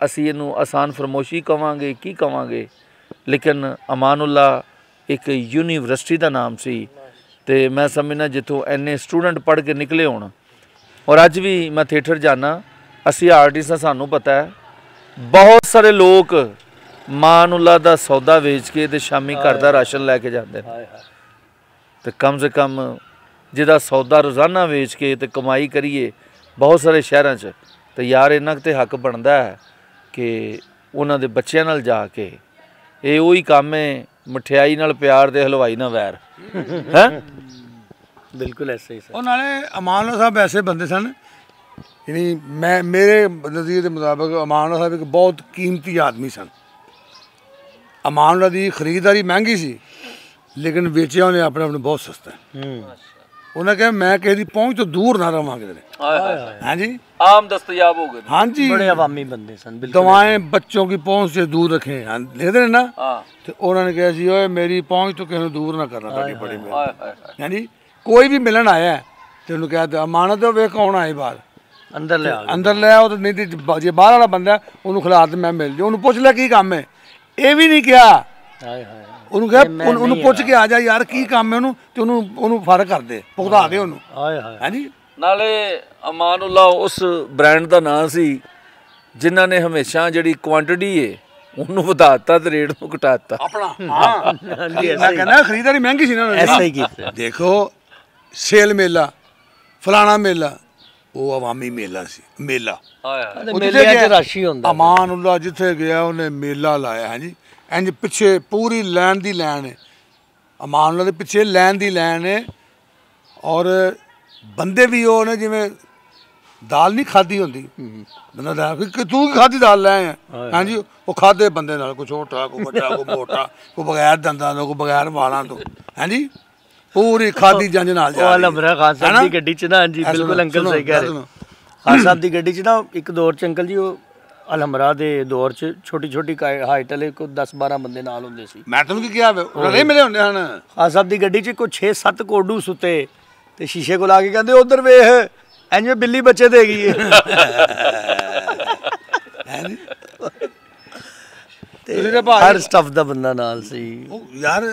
ਅਸੀਂ ਇਹਨੂੰ ਆਸਾਨ ਫਰਮੋਸ਼ੀ ਕਵਾਂਗੇ ਕੀ ਕਵਾਂਗੇ ਲੇਕਿਨ ਅਮਾਨੁੱਲਾ ਇੱਕ ਯੂਨੀਵਰਸਿਟੀ ਦਾ ਨਾਮ ਸੀ ਤੇ ਮੈਂ ਸਮਝਣਾ ਜਿੱਥੋਂ ਐਨੇ ਸਟੂਡੈਂਟ ਪੜ੍ਹ ਕੇ ਨਿਕਲੇ ਹੋਣ ਔਰ ਅੱਜ ਵੀ ਮੈਂ ਥੀਏਟਰ ਜਾਣਾ ਅਸੀਂ ਆਰਟਿਸਟ ਸਾਨੂੰ ਪਤਾ ਹੈ ਬਹੁਤ ਸਾਰੇ ਲੋਕ ਮਾਂ ਲਾ ਦਾ ਸੌਦਾ ਵੇਚ ਕੇ ਤੇ ਸ਼ਾਮੀ ਘਰ ਦਾ ਰਾਸ਼ਨ ਲੈ ਕੇ ਜਾਂਦੇ ਨੇ ਤੇ ਕਮ ਸੇ ਕਮ ਜਿਹਦਾ ਸੌਦਾ ਰੋਜ਼ਾਨਾ ਵੇਚ ਕੇ ਤੇ ਕਮਾਈ ਕਰੀਏ ਬਹੁਤ ਸਾਰੇ ਸ਼ਹਿਰਾਂ 'ਚ ਤੇ ਯਾਰ ਇਹਨਾਂ ਤੇ ਹੱਕ ਬਣਦਾ ਹੈ ਕਿ ਉਹਨਾਂ ਦੇ ਬੱਚਿਆਂ ਨਾਲ ਜਾ ਕੇ ਇਹ ਉਹੀ ਕੰਮ ਹੈ ਮਠਿਆਈ ਨਾਲ ਪਿਆਰ ਦੇ ਹਲਵਾਈ ਨਾਲ ਵੈਰ ਹੈ ਬਿਲਕੁਲ ਐਸੇ ਹੀ ਸਰ ਉਹ ਨਾਲੇ ਅਮਾਨੁੱਲਾ ਸਾਹਿਬ ਐਸੇ ਬੰਦੇ ਸਨ ਯਾਨੀ ਮੈਂ ਮੇਰੇ ਨਜ਼ਰੀਏ ਦੇ ਮੁਤਾਬਕ ਅਮਾਨ ਸਾਹਿਬ ਇੱਕ ਬਹੁਤ ਕੀਮਤੀ ਆਦਮੀ ਸਨ ਅਮਾਨ ਦੀ ਖਰੀਦਦਾਰੀ ਮਹਿੰਗੀ ਸੀ ਲੇਕਿਨ ਵੇਚਿਆ ਉਹਨੇ ਆਪਣੇ ਆਪ ਨੂੰ ਬਹੁਤ ਸਸਤਾ ਹੂੰ ਉਹਨਾਂ ਕਿਹਾ ਮੈਂ ਕਿਸੇ ਦੀ ਪਹੁੰਚ ਤੋਂ ਦੂਰ ਨਾ ਰਵਾਂ ਕਿਤੇ ਹਾਂਜੀ ਆਮ ਦਸਤਿਆਬ ਹੋ ਗਏ ਹਾਂਜੀ ਬੜੇ ਆਵਾਮੀ ਬੰਦੇ ਸਨ ਬਿਲਕੁਲ ਦਵਾਈਆਂ ਬੱਚੋਂ ਕੀ ਪਹੁੰਚ ਤੋਂ ਦੂਰ ਰੱਖੇ ਹਾਂ ਲਿਖਦੇ ਨੇ ਨਾ ਤੇ ਉਹਨਾਂ ਨੇ ਕਿਹਾ ਸੀ ਓਏ ਮੇਰੀ ਪਹੁੰਚ ਤੋਂ ਕਿਸੇ ਨੂੰ ਦੂਰ ਨਾ ਕਰਨਾ ਤੁਹਾਡੀ ਬੜੀ ਮਿਹਰਬਾਨੀ ਹਾਂਜੀ ਕੋਈ ਵੀ ਮਿਲਣ ਆਇਆ ਤੇ ਉਹਨੂੰ ਕਿਹਾ ਅਮਾਨਤ ਵੇਖ ਕੌਣ ਆਏ ਬਾਹਰ ਅੰਦਰ ਲਿਆ ਅੰਦਰ ਆ ਉਹ ਨਹੀਂ ਤੇ ਜੇ ਬਾਹਰ ਵਾਲਾ ਬੰਦਾ ਉਹਨੂੰ ਖਲਾਤ ਮੈਂ ਮਿਲ ਜਾ ਉਹਨੂੰ ਪੁੱਛ ਲੈ ਕੀ ਕੰਮ ਹੈ ਇਹ ਵੀ ਨਹੀਂ ਕਿਹਾ ਹਾਏ ਹਾਏ ਉਹਨੂੰ ਕਿਹਾ ਉਹਨੂੰ ਪੁੱਛ ਕੇ ਆ ਜਾ ਯਾਰ ਕੀ ਕੰਮ ਹੈ ਉਹਨੂੰ ਤੇ ਉਹਨੂੰ ਉਹਨੂੰ ਫਰਕ ਕਰ ਦੇ ਪੁਗਦਾ ਦੇ ਉਹਨੂੰ ਹਾਏ ਹਾਏ ਹਾਂਜੀ ਨਾਲੇ ਅਮਾਨੁੱਲਾ ਉਸ ਬ੍ਰਾਂਡ ਦਾ ਨਾਂ ਸੀ ਜਿਨ੍ਹਾਂ ਨੇ ਹਮੇਸ਼ਾ ਜਿਹੜੀ ਕੁਆਂਟੀਟੀ ਏ ਉਹਨੂੰ ਵਧਾਤਾ ਤੇ ਰੇਟ ਨੂੰ ਘਟਾਤਾ ਆਪਣਾ ਹਾਂ ਮੈਂ ਕਹਿੰਦਾ ਖਰੀਦਦਾਰੀ ਮਹਿੰਗੀ ਸੀ ਨਾ ਐਸਾ ਹੀ ਕੀਤਾ ਦੇਖੋ ਸੇਲ ਮੇਲਾ ਫਲਾਣਾ ਮੇਲਾ ਉਹ ਆਵਾਮੀ ਮੇਲਾ ਸੀ ਮੇਲਾ ਮੇਲੇ 'ਚ ਰਾਸ਼ੀ ਹੁੰਦਾ ਅਮਾਨੁੱਲਾ ਜਿੱਥੇ ਗਿਆ ਉਹਨੇ ਮੇਲਾ ਲਾਇਆ ਹਾਂਜੀ ਇੰਜ ਪਿੱਛੇ ਪੂਰੀ ਲੈਣ ਦੀ ਲੈਣ ਹੈ ਅਮਾਨੁੱਲਾ ਦੇ ਪਿੱਛੇ ਲੈਣ ਦੀ ਲੈਣ ਹੈ ਔਰ ਬੰਦੇ ਵੀ ਉਹ ਨੇ ਜਿਵੇਂ ਦਾਲ ਨਹੀਂ ਖਾਦੀ ਹੁੰਦੀ ਬੰਦਾ ਦਾ ਕਿ ਤੂੰ ਕੀ ਖਾਦੀ ਦਾਲ ਲੈ ਆ ਹਾਂਜੀ ਉਹ ਖਾਦੇ ਬੰਦੇ ਨਾਲ ਕੁਛ ਛੋਟਾ ਕੋ ਵੱਡਾ ਕੋ ਮੋਟਾ ਕੋ ਬਗੈਰ ਦੰਦਾਂ ਤੋਂ ਕੋ ਬਗੈਰ ਵਾਲਾਂ ਤੋਂ ਹਾਂਜੀ ਪੂਰੀ ਖਾਦੀ ਜੰਜ ਨਾਲ ਜਾ ਉਹ ਲੰਬਰਾ ਖਾਨ ਸਾਹਿਬ ਦੀ ਗੱਡੀ 'ਚ ਨਾ ਹਾਂਜੀ ਬਿਲਕੁਲ ਅੰਕਲ ਸਹੀ ਕਹਿ ਰਹੇ ਖਾਨ ਸਾਹਿਬ ਦੀ ਗੱਡੀ 'ਚ ਨਾ ਇੱਕ ਦੌਰ 'ਚ ਅੰਕਲ ਜੀ ਉਹ ਅਲਮਰਾ ਦੇ ਦੌਰ 'ਚ ਛੋਟੀ ਛੋਟੀ ਹਾਈਟ ਵਾਲੇ ਕੋ 10 12 ਬੰਦੇ ਨਾਲ ਹੁੰਦੇ ਸੀ ਮੈਂ ਤੁਹਾਨੂੰ ਕੀ ਕਿਹਾ ਉਹਨਾਂ ਨਹੀਂ ਮਿਲੇ ਹੁੰਦੇ ਹਨ ਖਾਨ ਸਾਹਿਬ ਦੀ ਗੱਡੀ 'ਚ ਕੋ 6 7 ਕੋਡੂ ਸੁੱਤੇ ਤੇ ਸ਼ੀਸ਼ੇ ਕੋ ਲਾ ਕੇ ਕਹਿੰਦੇ ਉਧਰ ਵੇਖ ਐਂਜੇ ਬਿੱਲੀ ਬੱਚੇ ਦੇ ਗਈ ਹੈ ਤੇ ਹਰ ਸਟਫ ਦਾ ਬੰਦਾ ਨਾਲ ਸੀ ਉਹ ਯਾਰ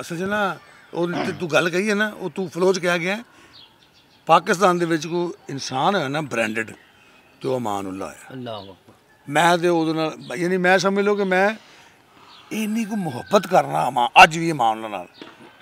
ਅਸਲ 'ਚ ਨਾ ਉਹ ਤੇ ਤੂੰ ਗੱਲ ਕਹੀ ਹੈ ਨਾ ਉਹ ਤੂੰ ਫਲੋਜ ਕਿਹਾ ਗਿਆ ਪਾਕਿਸਤਾਨ ਦੇ ਵਿੱਚ ਕੋ ਇਨਸਾਨ ਹੈ ਨਾ ਬ੍ਰਾਂਡਡ ਤੇ ਉਹ ਅਮਾਨੁੱਲਾ ਹੈ ਅਕਬਰ ਮੈਂ ਤੇ ਉਹਦੇ ਨਾਲ ਯਾਨੀ ਮੈਂ ਸਮਝ ਲਓ ਕਿ ਮੈਂ ਇੰਨੀ ਕੋ ਮੁਹੱਬਤ ਕਰਨਾ ਆ ਮੈਂ ਅੱਜ ਵੀ ਅਮਾਨੁੱਲਾ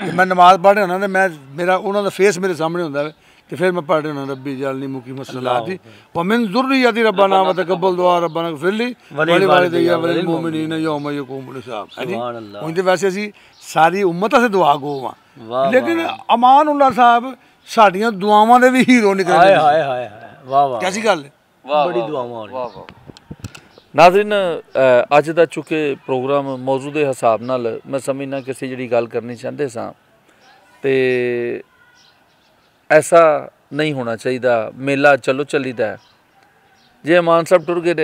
ਨਾਲ ਮੈਂ ਨਮਾਜ਼ ਪੜ੍ਹ ਰਿਹਾ ਤੇ ਮੈਂ ਮੇਰਾ ਉਹਨਾਂ ਦਾ ਫੇਸ ਮੇਰੇ ਸਾਹਮਣੇ ਹੁੰਦਾ ਹੈ ਤੇ ਫਿਰ ਮੈਂ ਪੜ੍ਹ ਰਿਹਾ ਰੱਬੀ ਜਾਲਨੀ ਮੁਕੀ ਮਸਲਾਤੀ ਵਾ ਮਿਨ ਜ਼ੁਰਰੀਅਤੀ ਰਬਨਾ ਵਾ ਤਕੱਬਲ ਦੁਆ ਰਬਨਾ ਗਫਿਰਲੀ ਵਲੀ ਵਾਲਿਦਈਆ ਵਲਿਲ ਯੋਮ ਯੌਮ ਯਕੂਮੁਲ ਹਿਸਾਬ ਹਾਂਜੀ ਉਹਦੇ ਵੈਸੇ ਅਸੀਂ ਸਾਰੀ ਉਮਤ ਅਸੇ ਦੁਆ ਗੋ ਵਾ ਲੇਕਿਨ ਅਮਾਨੁੱਲਾ ਸਾਹਿਬ ਸਾਡੀਆਂ ਦੁਆਵਾਂ ਦੇ ਵੀ ਹੀਰੋ ਨਿਕਲੇ ਹਾਏ ਹਾਏ ਹਾਏ ਵਾਹ ਵਾਹ ਕੈਸੀ ਗੱਲ ਬੜੀ ਦੁਆਵਾਂ ਹੋ ਵਾਹ ਵਾਹ ਨਾਜ਼ਰੀਨ ਅੱਜ ਦਾ ਚੁੱਕੇ ਪ੍ਰੋਗਰਾਮ ਮੌਜੂਦੇ ਹਿਸਾਬ ਨਾਲ ਮੈਂ ਸਮਝਣਾ ਕਿਸੇ ਜਿਹੜੀ ਗੱਲ ਕਰਨੀ ਚਾਹੁੰਦੇ ਸਾਂ ਤੇ ਐਸਾ ਨਹੀਂ ਹੋਣਾ ਚਾਹੀਦਾ ਮੇਲਾ ਚਲੋ ਚੱਲੀਦਾ ਜੇ ਮਾਨ ਸਾਹਿਬ ਟੁਰ ਗਏ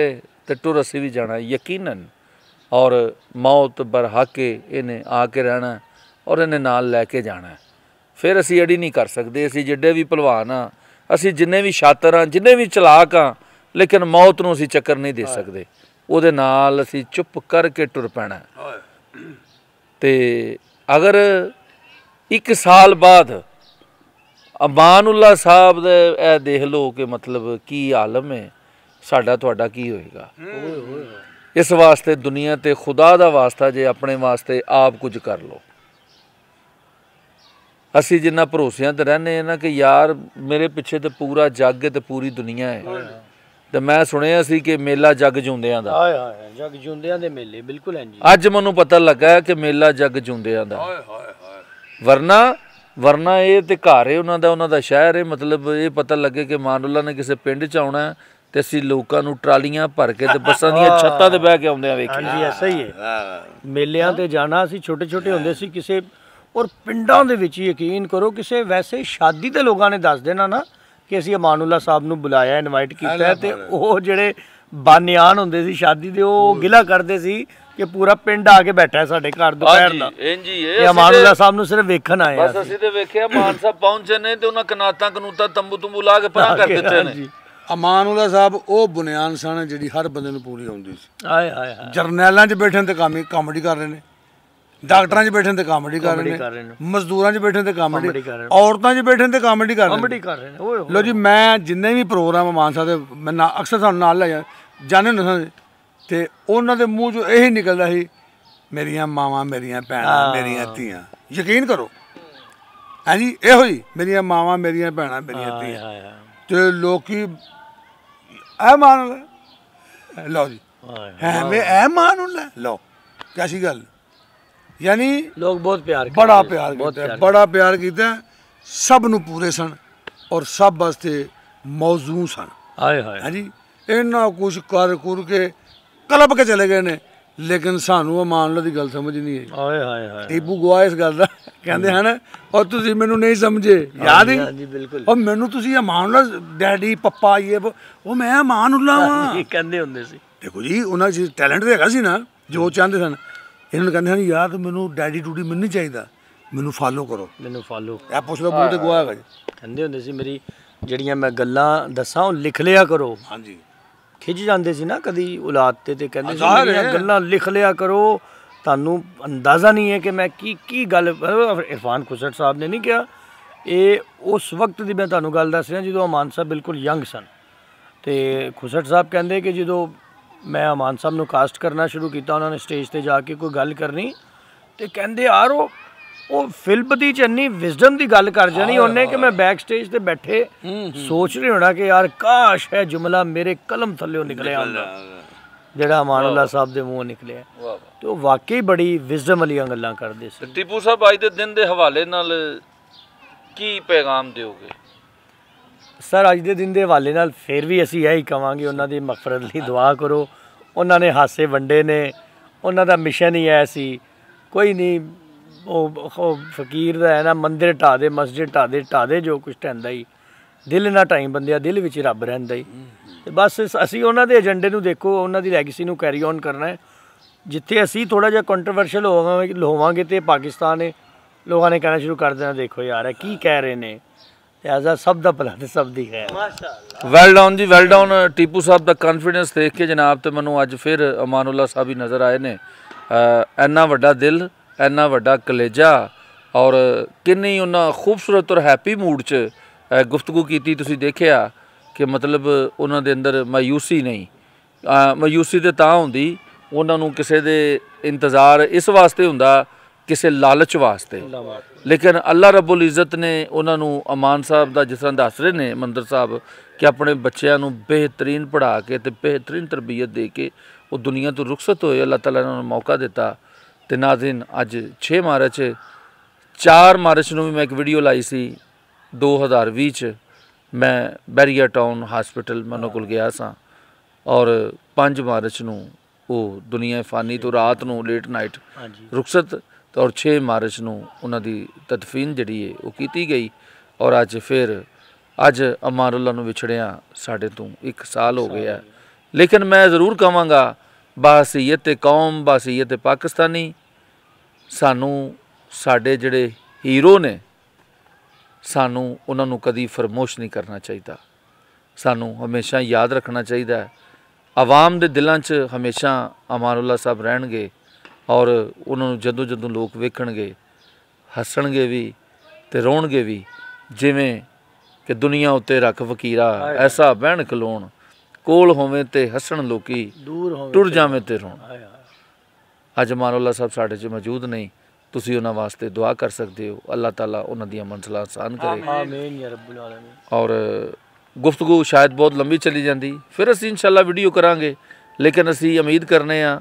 ਤੇ ਟੁਰ ਅਸੀਂ ਵੀ ਜਾਣਾ ਯਕੀਨਨ ਔਰ ਮੌਤ ਬਰਹਾਕੇ ਇਹਨੇ ਆ ਕੇ ਰਹਿਣਾ ਔਰ ਇਹਨੇ ਨਾਲ ਲੈ ਕੇ ਜਾਣਾ ਫਿਰ ਅਸੀਂ ਅੜੀ ਨਹੀਂ ਕਰ ਸਕਦੇ ਅਸੀਂ ਜਿੱਡੇ ਵੀ ਭਲਵਾਨ ਆ ਅਸੀਂ ਜਿੰਨੇ ਵੀ ਛਾਤਰ ਆ ਜਿੰਨੇ ਵੀ ਚਲਾਕ ਆ ਲੇਕਿਨ ਮੌਤ ਨੂੰ ਅਸੀਂ ਚੱਕਰ ਨਹੀਂ ਦੇ ਸਕਦੇ ਉਹਦੇ ਨਾਲ ਅਸੀਂ ਚੁੱਪ ਕਰਕੇ ਟੁਰ ਪੈਣਾ ਤੇ ਅਗਰ 1 ਸਾਲ ਬਾਅਦ ਅਮਾਨੁੱਲਾ ਸਾਹਿਬ ਦੇ ਇਹ ਦੇਖ ਲੋ ਕਿ ਮਤਲਬ ਕੀ ਆਲਮ ਹੈ ਸਾਡਾ ਤੁਹਾਡਾ ਕੀ ਹੋਏਗਾ ਓਏ ਹੋਏ ਇਸ ਵਾਸਤੇ ਦੁਨੀਆ ਤੇ ਖੁਦਾ ਦਾ ਵਾਸਤਾ ਜੇ ਆਪਣੇ ਵਾਸਤੇ ਆਪ ਕੁਝ ਕਰ ਲੋ ਅਸੀਂ ਜਿੰਨਾ ਭਰੋਸਿਆਂ ਤੇ ਰਹਨੇ ਆ ਨਾ ਕਿ ਯਾਰ ਮੇਰੇ ਪਿੱਛੇ ਤੇ ਪੂਰਾ ਜੱਗ ਤੇ ਪੂਰੀ ਦੁਨੀਆ ਹੈ ਤੇ ਮੈਂ ਸੁਣਿਆ ਸੀ ਕਿ ਮੇਲਾ ਜੱਗ ਜੁੰਦਿਆਂ ਦਾ ਹਾਏ ਹਾਏ ਜੱਗ ਜੁੰਦਿਆਂ ਦੇ ਮੇਲੇ ਬਿਲਕੁਲ ਅੱਜ ਮੈਨੂੰ ਪਤਾ ਲੱਗਾ ਕਿ ਮੇਲਾ ਜੱਗ ਜੁੰਦਿਆਂ ਦਾ ਹਾਏ ਹਾਏ ਹਾਏ ਵਰਨਾ ਵਰਨਾ ਇਹ ਤੇ ਘਾਰੇ ਉਹਨਾਂ ਦਾ ਉਹਨਾਂ ਦਾ ਸ਼ਹਿਰ ਹੈ ਮਤਲਬ ਇਹ ਪਤਾ ਲੱਗੇ ਕਿ ਮਾਨੁੱਲਾ ਨੇ ਕਿਸੇ ਪਿੰਡ ਚ ਆਉਣਾ ਹੈ ਤੇ ਅਸੀਂ ਲੋਕਾਂ ਨੂੰ ਟਰਾਲੀਆਂ ਭਰ ਕੇ ਤੇ ਬੱਸਾਂ ਦੀਆਂ ਛੱਤਾਂ ਤੇ ਬਹਿ ਕੇ ਆਉਂਦੇ ਆ ਵੇਖਿਆ ਹਾਂਜੀ ਐਸਾ ਹੀ ਹੈ ਮੇਲਿਆਂ ਤੇ ਜਾਣਾ ਅਸੀਂ ਛੋਟੇ ਛੋਟੇ ਹੁੰਦੇ ਸੀ ਕਿਸੇ ਔਰ ਪਿੰਡਾਂ ਦੇ ਵਿੱਚ ਯਕੀਨ ਕਰੋ ਕਿਸੇ ਵੈਸੇ ਸ਼ਾਦੀ ਤੇ ਲੋਕਾਂ ਨੇ ਦੱਸ ਦੇਣਾ ਨਾ ਕਿ ਅਸੀਂ ਅਮਾਨੁੱਲਾ ਸਾਹਿਬ ਨੂੰ ਬੁਲਾਇਆ ਇਨਵਾਈਟ ਕੀਤਾ ਤੇ ਉਹ ਜਿਹੜੇ ਬਾਨਿਆਨ ਹੁੰਦੇ ਸੀ ਸ਼ਾਦੀ ਦੇ ਉਹ ਗਿਲਾ ਕਰਦੇ ਸੀ ਕਿ ਪੂਰਾ ਪਿੰਡ ਆ ਕੇ ਬੈਠਾ ਸਾਡੇ ਘਰ ਦੁਪਹਿਰ ਦਾ ਇੰਜੀ ਇਹ ਅਮਾਨੁੱਲਾ ਸਾਹਿਬ ਨੂੰ ਸਿਰਫ ਵੇਖਣ ਆਏ ਬਸ ਅਸੀਂ ਤੇ ਵੇਖਿਆ ਮਾਨ ਸਾਹਿਬ ਪਹੁੰਚੇ ਨੇ ਤੇ ਉਹਨਾਂ ਕਨਾਤਾਂ ਕਨੂਤਾਂ ਤੰਬੂ ਤੰਬੂ ਲਾ ਕੇ ਪਰਾਂ ਕਰ ਦਿੱਤੇ ਨੇ ਅਮਾਨੁੱਲਾ ਸਾਹਿਬ ਉਹ ਬੁਨਿਆਨ ਸਨ ਜਿਹੜੀ ਹਰ ਬੰਦੇ ਨੂੰ ਪੂਰੀ ਆਉਂਦੀ ਸੀ ਆਏ ਹਾਏ ਹਾਏ ਜਰਨੈਲਾਂ 'ਚ ਬੈਠਣ ਤੇ ਕੰਮ ਕਾਮੇਡੀ ਕਰ ਰਹੇ ਨੇ ਡਾਕਟਰਾਂ 'ਚ ਬੈਠਣ ਤੇ ਕਾਮੇਡੀ ਕਰ ਰਹੇ ਨੇ ਮਜ਼ਦੂਰਾਂ 'ਚ ਬੈਠਣ ਤੇ ਕਾਮੇਡੀ ਔਰਤਾਂ 'ਚ ਬੈਠਣ ਤੇ ਕਾਮੇਡੀ ਕਰ ਰਹੇ ਨੇ ਕਾਮੇਡੀ ਕਰ ਰਹੇ ਨੇ ਓਏ ਲੋ ਜੀ ਮੈਂ ਜਿੰਨੇ ਵੀ ਪ੍ਰੋਗਰਾਮ ਮਾਨਸਾ ਦੇ ਮੈਂ ਅਕਸਰ ਤੁਹਾਨੂੰ ਨਾਲ ਲੈ ਜਾ ਜਾਣੇ ਨਾ ਤੇ ਉਹਨਾਂ ਦੇ ਮੂੰਹ 'ਚੋਂ ਇਹੀ ਨਿਕਲਦਾ ਸੀ ਮੇਰੀਆਂ ਮਾਵਾਂ ਮੇਰੀਆਂ ਭੈਣਾਂ ਮੇਰੀਆਂ ਧੀਆਂ ਯਕੀਨ ਕਰੋ ਹਾਂਜੀ ਇਹੋ ਹੀ ਮੇਰੀਆਂ ਮਾਵਾਂ ਮੇਰੀਆਂ ਭੈਣਾਂ ਮੇਰੀਆਂ ਧੀਆਂ ਤੇ ਲੋਕੀ ਐ ਮਾਨ ਲੈ ਲਓ ਜੀ ਐਵੇਂ ਐ ਮਾਨ ਲੈ ਲਓ कैसी गल यानी लोग बहुत प्यार बड़ा प्यार बहुत प्यार बड़ा प्यार किया सब ਨੂੰ ਪੂਰੇ ਸਨ ਔਰ ਸਭ ਵਾਸਤੇ ਮੌਜੂ ਸਨ ਹਾਏ ਹਾਏ ਹਾਂਜੀ ਇਹਨਾਂ ਕੁਝ ਕਰ ਕੁਰ ਕੇ ਕਲਬ ਕੇ ਚਲੇ ਗਏ ਨੇ ਲੇਕਿਨ ਸਾਨੂੰ ਉਹ ਮਾਨ ਲਾ ਦੀ ਗੱਲ ਸਮਝ ਨਹੀਂ ਆਈ ਆਏ ਹਾਏ ਹਾਏ ਟੀਪੂ ਗਵਾ ਇਸ ਗੱਲ ਦਾ ਕਹਿੰਦੇ ਹਨ ਔਰ ਤੁਸੀਂ ਮੈਨੂੰ ਨਹੀਂ ਸਮਝੇ ਯਾਦ ਹੀ ਹਾਂਜੀ ਬਿਲਕੁਲ ਔਰ ਮੈਨੂੰ ਤੁਸੀਂ ਮਾਨ ਲਾ ਡੈਡੀ ਪਪਾ ਇਹ ਉਹ ਮੈਂ ਅਮਾਨੁੱਲਾ ਵਾਂ ਇਹ ਕਹਿੰਦੇ ਹੁੰਦੇ ਸੀ ਦੇਖੋ ਜੀ ਉਹਨਾਂ ਜੀ ਟੈਲੈਂਟ ਹੈਗਾ ਸੀ ਨਾ ਜੋ ਚਾਹੁੰਦੇ ਸਨ ਇਹਨਾਂ ਨੂੰ ਕਹਿੰਦੇ ਹਨ ਯਾਰ ਮੈਨੂੰ ਡੈਡੀ ਟੂਡੀ ਮੈਨੂੰ ਨਹੀਂ ਚਾਹੀਦਾ ਮੈਨੂੰ ਫਾਲੋ ਕਰੋ ਮੈਨੂੰ ਫਾਲੋ ਇਹ ਪੁੱਛ ਲੋ ਬੂਲ ਗਵਾ ਹੈਗਾ ਜੀ ਕਹਿੰਦੇ ਹੁੰਦੇ ਸੀ ਮੇਰੀ ਜਿਹੜੀਆਂ ਮੈਂ ਗੱਲਾਂ ਦੱਸਾਂ ਉਹ ਲਿਖ ਲਿਆ ਕਰੋ ਹਾਂਜੀ ਖਿੱਚ ਜਾਂਦੇ ਸੀ ਨਾ ਕਦੀ ਔਲਾਦ ਤੇ ਤੇ ਕਹਿੰਦੇ ਸੀ ਗੱਲਾਂ ਲਿਖ ਲਿਆ ਕਰੋ ਤੁਹਾਨੂੰ ਅੰਦਾਜ਼ਾ ਨਹੀਂ ਹੈ ਕਿ ਮੈਂ ਕੀ ਕੀ ਗੱਲ ਇਰਫਾਨ ਖੁਸਰ ਸਾਹਿਬ ਨੇ ਨਹੀਂ ਕਿਹਾ ਇਹ ਉਸ ਵਕਤ ਦੀ ਮੈਂ ਤੁਹਾਨੂੰ ਗੱਲ ਦੱਸ ਰਿਹਾ ਜਦੋਂ ਅਮਾਨ ਸਾਹਿਬ ਬਿਲਕੁਲ ਯੰਗ ਸਨ ਤੇ ਖੁਸਰ ਸਾਹਿਬ ਕਹਿੰਦੇ ਕਿ ਜਦੋਂ ਮੈਂ ਅਮਾਨ ਸਾਹਿਬ ਨੂੰ ਕਾਸਟ ਕਰਨਾ ਸ਼ੁਰੂ ਕੀਤਾ ਉਹਨਾਂ ਨੇ ਸਟੇਜ ਤੇ ਜਾ ਕੇ ਕੋਈ ਗੱਲ ਕਰਨੀ ਤੇ ਕਹਿੰਦੇ ਆਰੋ ਉਹ ਫਿਲਮ ਦੀ ਇੰਨੀ ਵਿਜ਼ਡਮ ਦੀ ਗੱਲ ਕਰ ਜਾਣੀ ਉਹਨੇ ਕਿ ਮੈਂ ਬੈਕ ਸਟੇਜ ਤੇ ਬੈਠੇ ਸੋਚ ਰਹੇ ਹੋਣਾ ਕਿ ਯਾਰ ਕਾਸ਼ ਹੈ ਜੁਮਲਾ ਮੇਰੇ ਕਲਮ ਥੱਲੇੋਂ ਨਿਕਲਿਆ ਹੁੰਦਾ ਜਿਹੜਾ ਮਾਨੁੱਲਾ ਸਾਹਿਬ ਦੇ ਮੂੰਹੋਂ ਨਿਕਲਿਆ ਤੇ ਉਹ ਵਾਕਈ ਬੜੀ ਵਿਜ਼ਡਮ ਵਾਲੀਆਂ ਗੱਲਾਂ ਕਰਦੇ ਸੀ ਟਿੱਪੂ ਸਾਹਿਬ ਅੱਜ ਦੇ ਦਿਨ ਦੇ ਹਵਾਲੇ ਨਾਲ ਕੀ ਪੈਗਾਮ ਦਿਓਗੇ ਸਰ ਅੱਜ ਦੇ ਦਿਨ ਦੇ ਹਵਾਲੇ ਨਾਲ ਫੇਰ ਵੀ ਅਸੀਂ ਇਹੀ ਕਵਾਂਗੇ ਉਹਨਾਂ ਦੀ ਮਗਫਰਤ ਲਈ ਦੁਆ ਕਰੋ ਉਹਨਾਂ ਨੇ ਹਾਸੇ ਵੰਡੇ ਨੇ ਉਹਨਾਂ ਦਾ ਮਿਸ਼ਨ ਹੀ ਐ ਸੀ ਕੋਈ ਨਹੀਂ ਉਹ ਉਹ ਫਕੀਰ ਦਾ ਹੈ ਨਾ ਮੰਦਿਰ ਢਾ ਦੇ ਮਸਜਿਦ ਢਾ ਦੇ ਢਾ ਦੇ ਜੋ ਕੁਝ ਟੈਂਦਾ ਹੀ ਦਿਲ ਨਾ ਟਾਈਮ ਬੰਦਿਆ ਦਿਲ ਵਿੱਚ ਰੱਬ ਰਹਿੰਦਾ ਹੀ ਤੇ ਬਸ ਅਸੀਂ ਉਹਨਾਂ ਦੇ ਏਜੰਡੇ ਨੂੰ ਦੇਖੋ ਉਹਨਾਂ ਦੀ ਲੈਗੇਸੀ ਨੂੰ ਕੈਰੀ ਔਨ ਕਰਨਾ ਹੈ ਜਿੱਥੇ ਅਸੀਂ ਥੋੜਾ ਜਿਹਾ ਕੰਟਰੋਵਰਸ਼ੀਅਲ ਹੋਵਾਂਗੇ ਲੋਵਾਂਗੇ ਤੇ ਪਾਕਿਸਤਾਨ ਨੇ ਲੋਕਾਂ ਨੇ ਕਹਿਣਾ ਸ਼ੁਰੂ ਕਰ ਦੇਣਾ ਦੇਖੋ ਯਾਰ ਇਹ ਕੀ ਕਹਿ ਰਹੇ ਨੇ ਲਿਆਜ਼ਾ ਸਭ ਦਾ ਭਲਾ ਤੇ ਸਭ ਦੀ ਖੈਰ ਮਾਸ਼ਾਅੱਲਾ ਵੈਲ ਡਾਊਨ ਜੀ ਵੈਲ ਡਾਊਨ ਟੀਪੂ ਸਾਹਿਬ ਦਾ ਕੰਫੀਡੈਂਸ ਦੇਖ ਕੇ ਜਨਾਬ ਤੇ ਮੈਨੂੰ ਅੱਜ ਫਿਰ ਅਮਾਨੁੱਲਾ ਸਾਹਿਬ ਹੀ ਨਜ਼ਰ ਆਏ ਨੇ ਐਨਾ ਵੱਡਾ ਦਿਲ ਇੰਨਾ ਵੱਡਾ ਕਲੇਜਾ ਔਰ ਕਿੰਨੀ ਉਹਨਾਂ ਖੂਬਸੂਰਤ ਔਰ ਹੈਪੀ ਮੂਡ 'ਚ ਗੁਫ਼ਤਗੂ ਕੀਤੀ ਤੁਸੀਂ ਦੇਖਿਆ ਕਿ ਮਤਲਬ ਉਹਨਾਂ ਦੇ ਅੰਦਰ ਮਾਯੂਸੀ ਨਹੀਂ ਮਾਯੂਸੀ ਤੇ ਤਾਂ ਹੁੰਦੀ ਉਹਨਾਂ ਨੂੰ ਕਿਸੇ ਦੇ ਇੰਤਜ਼ਾਰ ਇਸ ਵਾਸਤੇ ਹੁੰਦਾ ਕਿਸੇ ਲਾਲਚ ਵਾਸਤੇ ਲੇਕਿਨ ਅੱਲਾ ਰੱਬੁਲ ਇੱਜ਼ਤ ਨੇ ਉਹਨਾਂ ਨੂੰ ਅਮਾਨ ਸਾਹਿਬ ਦਾ ਜਿਸ ਤਰ੍ਹਾਂ ਦੱਸ ਰਹੇ ਨੇ ਮੰਦਰ ਸਾਹਿਬ ਕਿ ਆਪਣੇ ਬੱਚਿਆਂ ਨੂੰ ਬਿਹਤਰੀਨ ਪੜ੍ਹਾ ਕੇ ਤੇ ਬਿਹਤਰੀਨ ਤਰਬੀਅਤ ਦੇ ਕੇ ਉਹ ਦੁਨੀਆ ਤੋਂ ਰੁਖਸਤ ਹੋਏ ਅੱਲਾ ਤਾਲਾ ਨੇ ਉਹਨਾਂ ਨੂੰ ਮੌਕਾ ਦਿੱਤਾ ਤੇ ਨਾਜ਼ਰੀਨ ਅੱਜ 6 ਮਾਰਚ 4 ਮਾਰਚ ਨੂੰ ਵੀ ਮੈਂ ਇੱਕ ਵੀਡੀਓ ਲਾਈ ਸੀ 2020 ਚ ਮੈਂ ਬੈਰੀਆ ਟਾਊਨ ਹਸਪੀਟਲ ਮਨੋਕੁਲ ਗਿਆ ਸਾਂ ਔਰ 5 ਮਾਰਚ ਨੂੰ ਉਹ ਦੁਨੀਆ ਫਾਨੀ ਤੋਂ ਰਾਤ ਨੂੰ ਲੇਟ ਨਾਈਟ ਰੁਖਸਤ ਔਰ 6 ਮਾਰਚ ਨੂੰ ਉਹਨਾਂ ਦੀ ਤਦਫੀਨ ਜਿਹੜੀ ਹੈ ਉਹ ਕੀਤੀ ਗਈ ਔਰ ਅੱਜ ਫਿਰ ਅੱਜ ਅਮਾਰੁੱਲਾ ਨੂੰ ਵਿਛੜਿਆ ਸਾਡੇ ਤੋਂ 1 ਸਾਲ ਹੋ ਗਿਆ ਲੇਕਿਨ ਮੈਂ ਜ਼ਰੂਰ ਕਹਾਂਗਾ ਬਾਸੀਅਤ ਕੌਮ ਬਾਸੀਅਤ ਪਾਕਿਸਤਾਨੀ ਸਾਨੂੰ ਸਾਡੇ ਜਿਹੜੇ ਹੀਰੋ ਨੇ ਸਾਨੂੰ ਉਹਨਾਂ ਨੂੰ ਕਦੀ ਫਰਮੋਸ਼ ਨਹੀਂ ਕਰਨਾ ਚਾਹੀਦਾ ਸਾਨੂੰ ਹਮੇਸ਼ਾ ਯਾਦ ਰੱਖਣਾ ਚਾਹੀਦਾ ਹੈ ਆਵਾਮ ਦੇ ਦਿਲਾਂ 'ਚ ਹਮੇਸ਼ਾ ਅਮਾਨੁੱਲਾ ਸਾਹਿਬ ਰਹਿਣਗੇ ਔਰ ਉਹਨਾਂ ਨੂੰ ਜਦੋਂ ਜਦੋਂ ਲੋਕ ਵੇਖਣਗੇ ਹੱਸਣਗੇ ਵੀ ਤੇ ਰੋਣਗੇ ਵੀ ਜਿਵੇਂ ਕਿ ਦੁਨੀਆ ਉੱਤੇ ਰੱਖ ਫਕੀਰਾ ਐਸਾ ਬਹਿਣ ਖਲੋਣ ਕੋਲ ਹੋਵੇ ਤੇ ਹੱਸਣ ਲੋਕੀ ਦੂਰ ਹੋਵੇ ਟੁਰ ਜਾਵੇ ਤੇ ਰੋਣ ਅੱਜ ਮਾਨੋਲਾ ਸਾਹਿਬ ਸਾਡੇ 'ਚ ਮੌਜੂਦ ਨਹੀਂ ਤੁਸੀਂ ਉਹਨਾਂ ਵਾਸਤੇ ਦੁਆ ਕਰ ਸਕਦੇ ਹੋ ਅੱਲਾਹ ਤਾਲਾ ਉਹਨਾਂ ਦੀਆਂ ਮੰਜ਼ਲਾਂ ਆਸਾਨ ਕਰੇ ਆਮੀਨ ਯਾ ਰੱਬੁਲ ਆਲਮੀਨ ਔਰ ਗੁਫ਼ਤਗੂ ਸ਼ਾਇਦ ਬਹੁਤ ਲੰਬੀ ਚਲੀ ਜਾਂਦੀ ਫਿਰ ਅਸੀਂ ਇਨਸ਼ਾਅੱਲਾ ਵੀਡੀਓ ਕਰਾਂਗੇ ਲੇਕਿਨ ਅਸੀਂ ਉਮੀਦ ਕਰਨੇ ਆ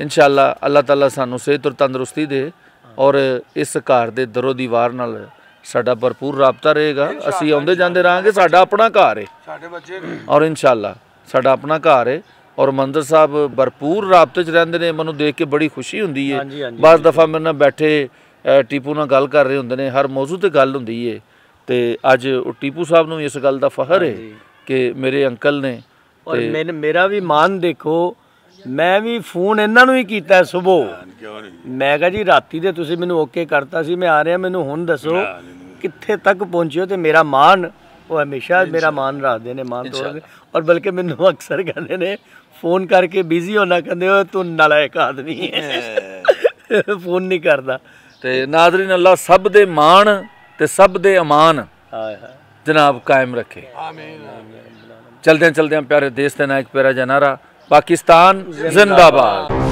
ਇਨਸ਼ਾਅੱਲਾ ਅੱਲਾਹ ਤਾਲਾ ਸਾਨੂੰ ਸਿਹਤ ਔਰ ਤੰਦਰੁਸਤੀ ਦੇ ਔਰ ਇਸ ਘਰ ਦੇ ਦਰੋ ਦੀਵਾਰ ਨਾਲ ਸਾਡਾ ਭਰਪੂਰ ਰابطਾ ਰਹੇਗਾ ਅਸੀਂ ਆਉਂਦੇ ਜਾਂਦੇ ਰਹਾਂਗੇ ਸਾਡਾ ਆਪਣਾ ਘਰ ਹੈ ਸਾਡੇ ਬੱਚੇ ਔਰ ਇਨਸ਼ਾਅੱਲਾ ਸਾਡਾ ਆਪਣਾ ਘਰ ਹੈ ਔਰ ਮੰਦਰ ਸਾਹਿਬ ਭਰਪੂਰ ਰਾਬਤੇ 'ਚ ਰਹਿੰਦੇ ਨੇ ਮੈਨੂੰ ਦੇਖ ਕੇ ਬੜੀ ਖੁਸ਼ੀ ਹੁੰਦੀ ਹੈ ਬਸ ਦਫਾ ਮੇਰੇ ਨਾਲ ਬੈਠੇ ਟੀਪੂ ਨਾਲ ਗੱਲ ਕਰ ਰਹੇ ਹੁੰਦੇ ਨੇ ਹਰ ਮੌਜੂ ਤੇ ਗੱਲ ਹੁੰਦੀ ਹੈ ਤੇ ਅੱਜ ਉਹ ਟੀਪੂ ਸਾਹਿਬ ਨੂੰ ਇਸ ਗੱਲ ਦਾ ਫਖਰ ਹੈ ਕਿ ਮੇਰੇ ਅੰਕਲ ਨੇ ਔਰ ਮੇਰਾ ਵੀ ਮਾਨ ਦੇਖੋ ਮੈਂ ਵੀ ਫੋਨ ਇਹਨਾਂ ਨੂੰ ਹੀ ਕੀਤਾ ਸਵੇਰ ਮੈਂ ਕਹਾਂ ਜੀ ਰਾਤੀ ਦੇ ਤੁਸੀਂ ਮੈਨੂੰ ਓਕੇ ਕਰਤਾ ਸੀ ਮੈਂ ਆ ਰਿਹਾ ਮੈਨੂੰ ਹੁਣ ਦੱਸੋ ਕਿੱਥੇ ਤੱਕ ਪਹੁੰਚਿਓ ਤੇ ਮੇਰਾ ਮਾਨ ਉਹ ਹਮੇਸ਼ਾ ਮੇਰਾ ਮਾਨ ਰੱਖਦੇ ਨੇ ਮਾਨ ਤੋੜਦੇ ਔਰ ਬਲਕਿ ਮੈਨੂੰ ਅਕਸਰ ਕਹਿੰਦੇ ਨੇ ਫੋਨ ਕਰਕੇ ਬਿਜ਼ੀ ਹੋਣਾ ਕਹਿੰਦੇ ਹੋ ਤੂੰ ਨਲਾਇਕ ਆਦਮੀ ਹੈ ਫੋਨ ਨਹੀਂ ਕਰਦਾ ਤੇ ਨਾਜ਼ਰੀਨ ਅੱਲਾ ਸਭ ਦੇ ਮਾਨ ਤੇ ਸਭ ਦੇ ਅਮਾਨ ਜਨਾਬ ਕਾਇਮ ਰੱਖੇ ਆਮੀਨ ਚਲਦੇ ਚਲਦੇ ਪਿਆਰੇ ਦੇਸ਼ ਦੇ ਨਾਇਕ ਪਿਆਰਾ ਜਨਾਰਾ ਪਾਕਿਸਤਾਨ ਜ਼ਿੰਦਾਬਾਦ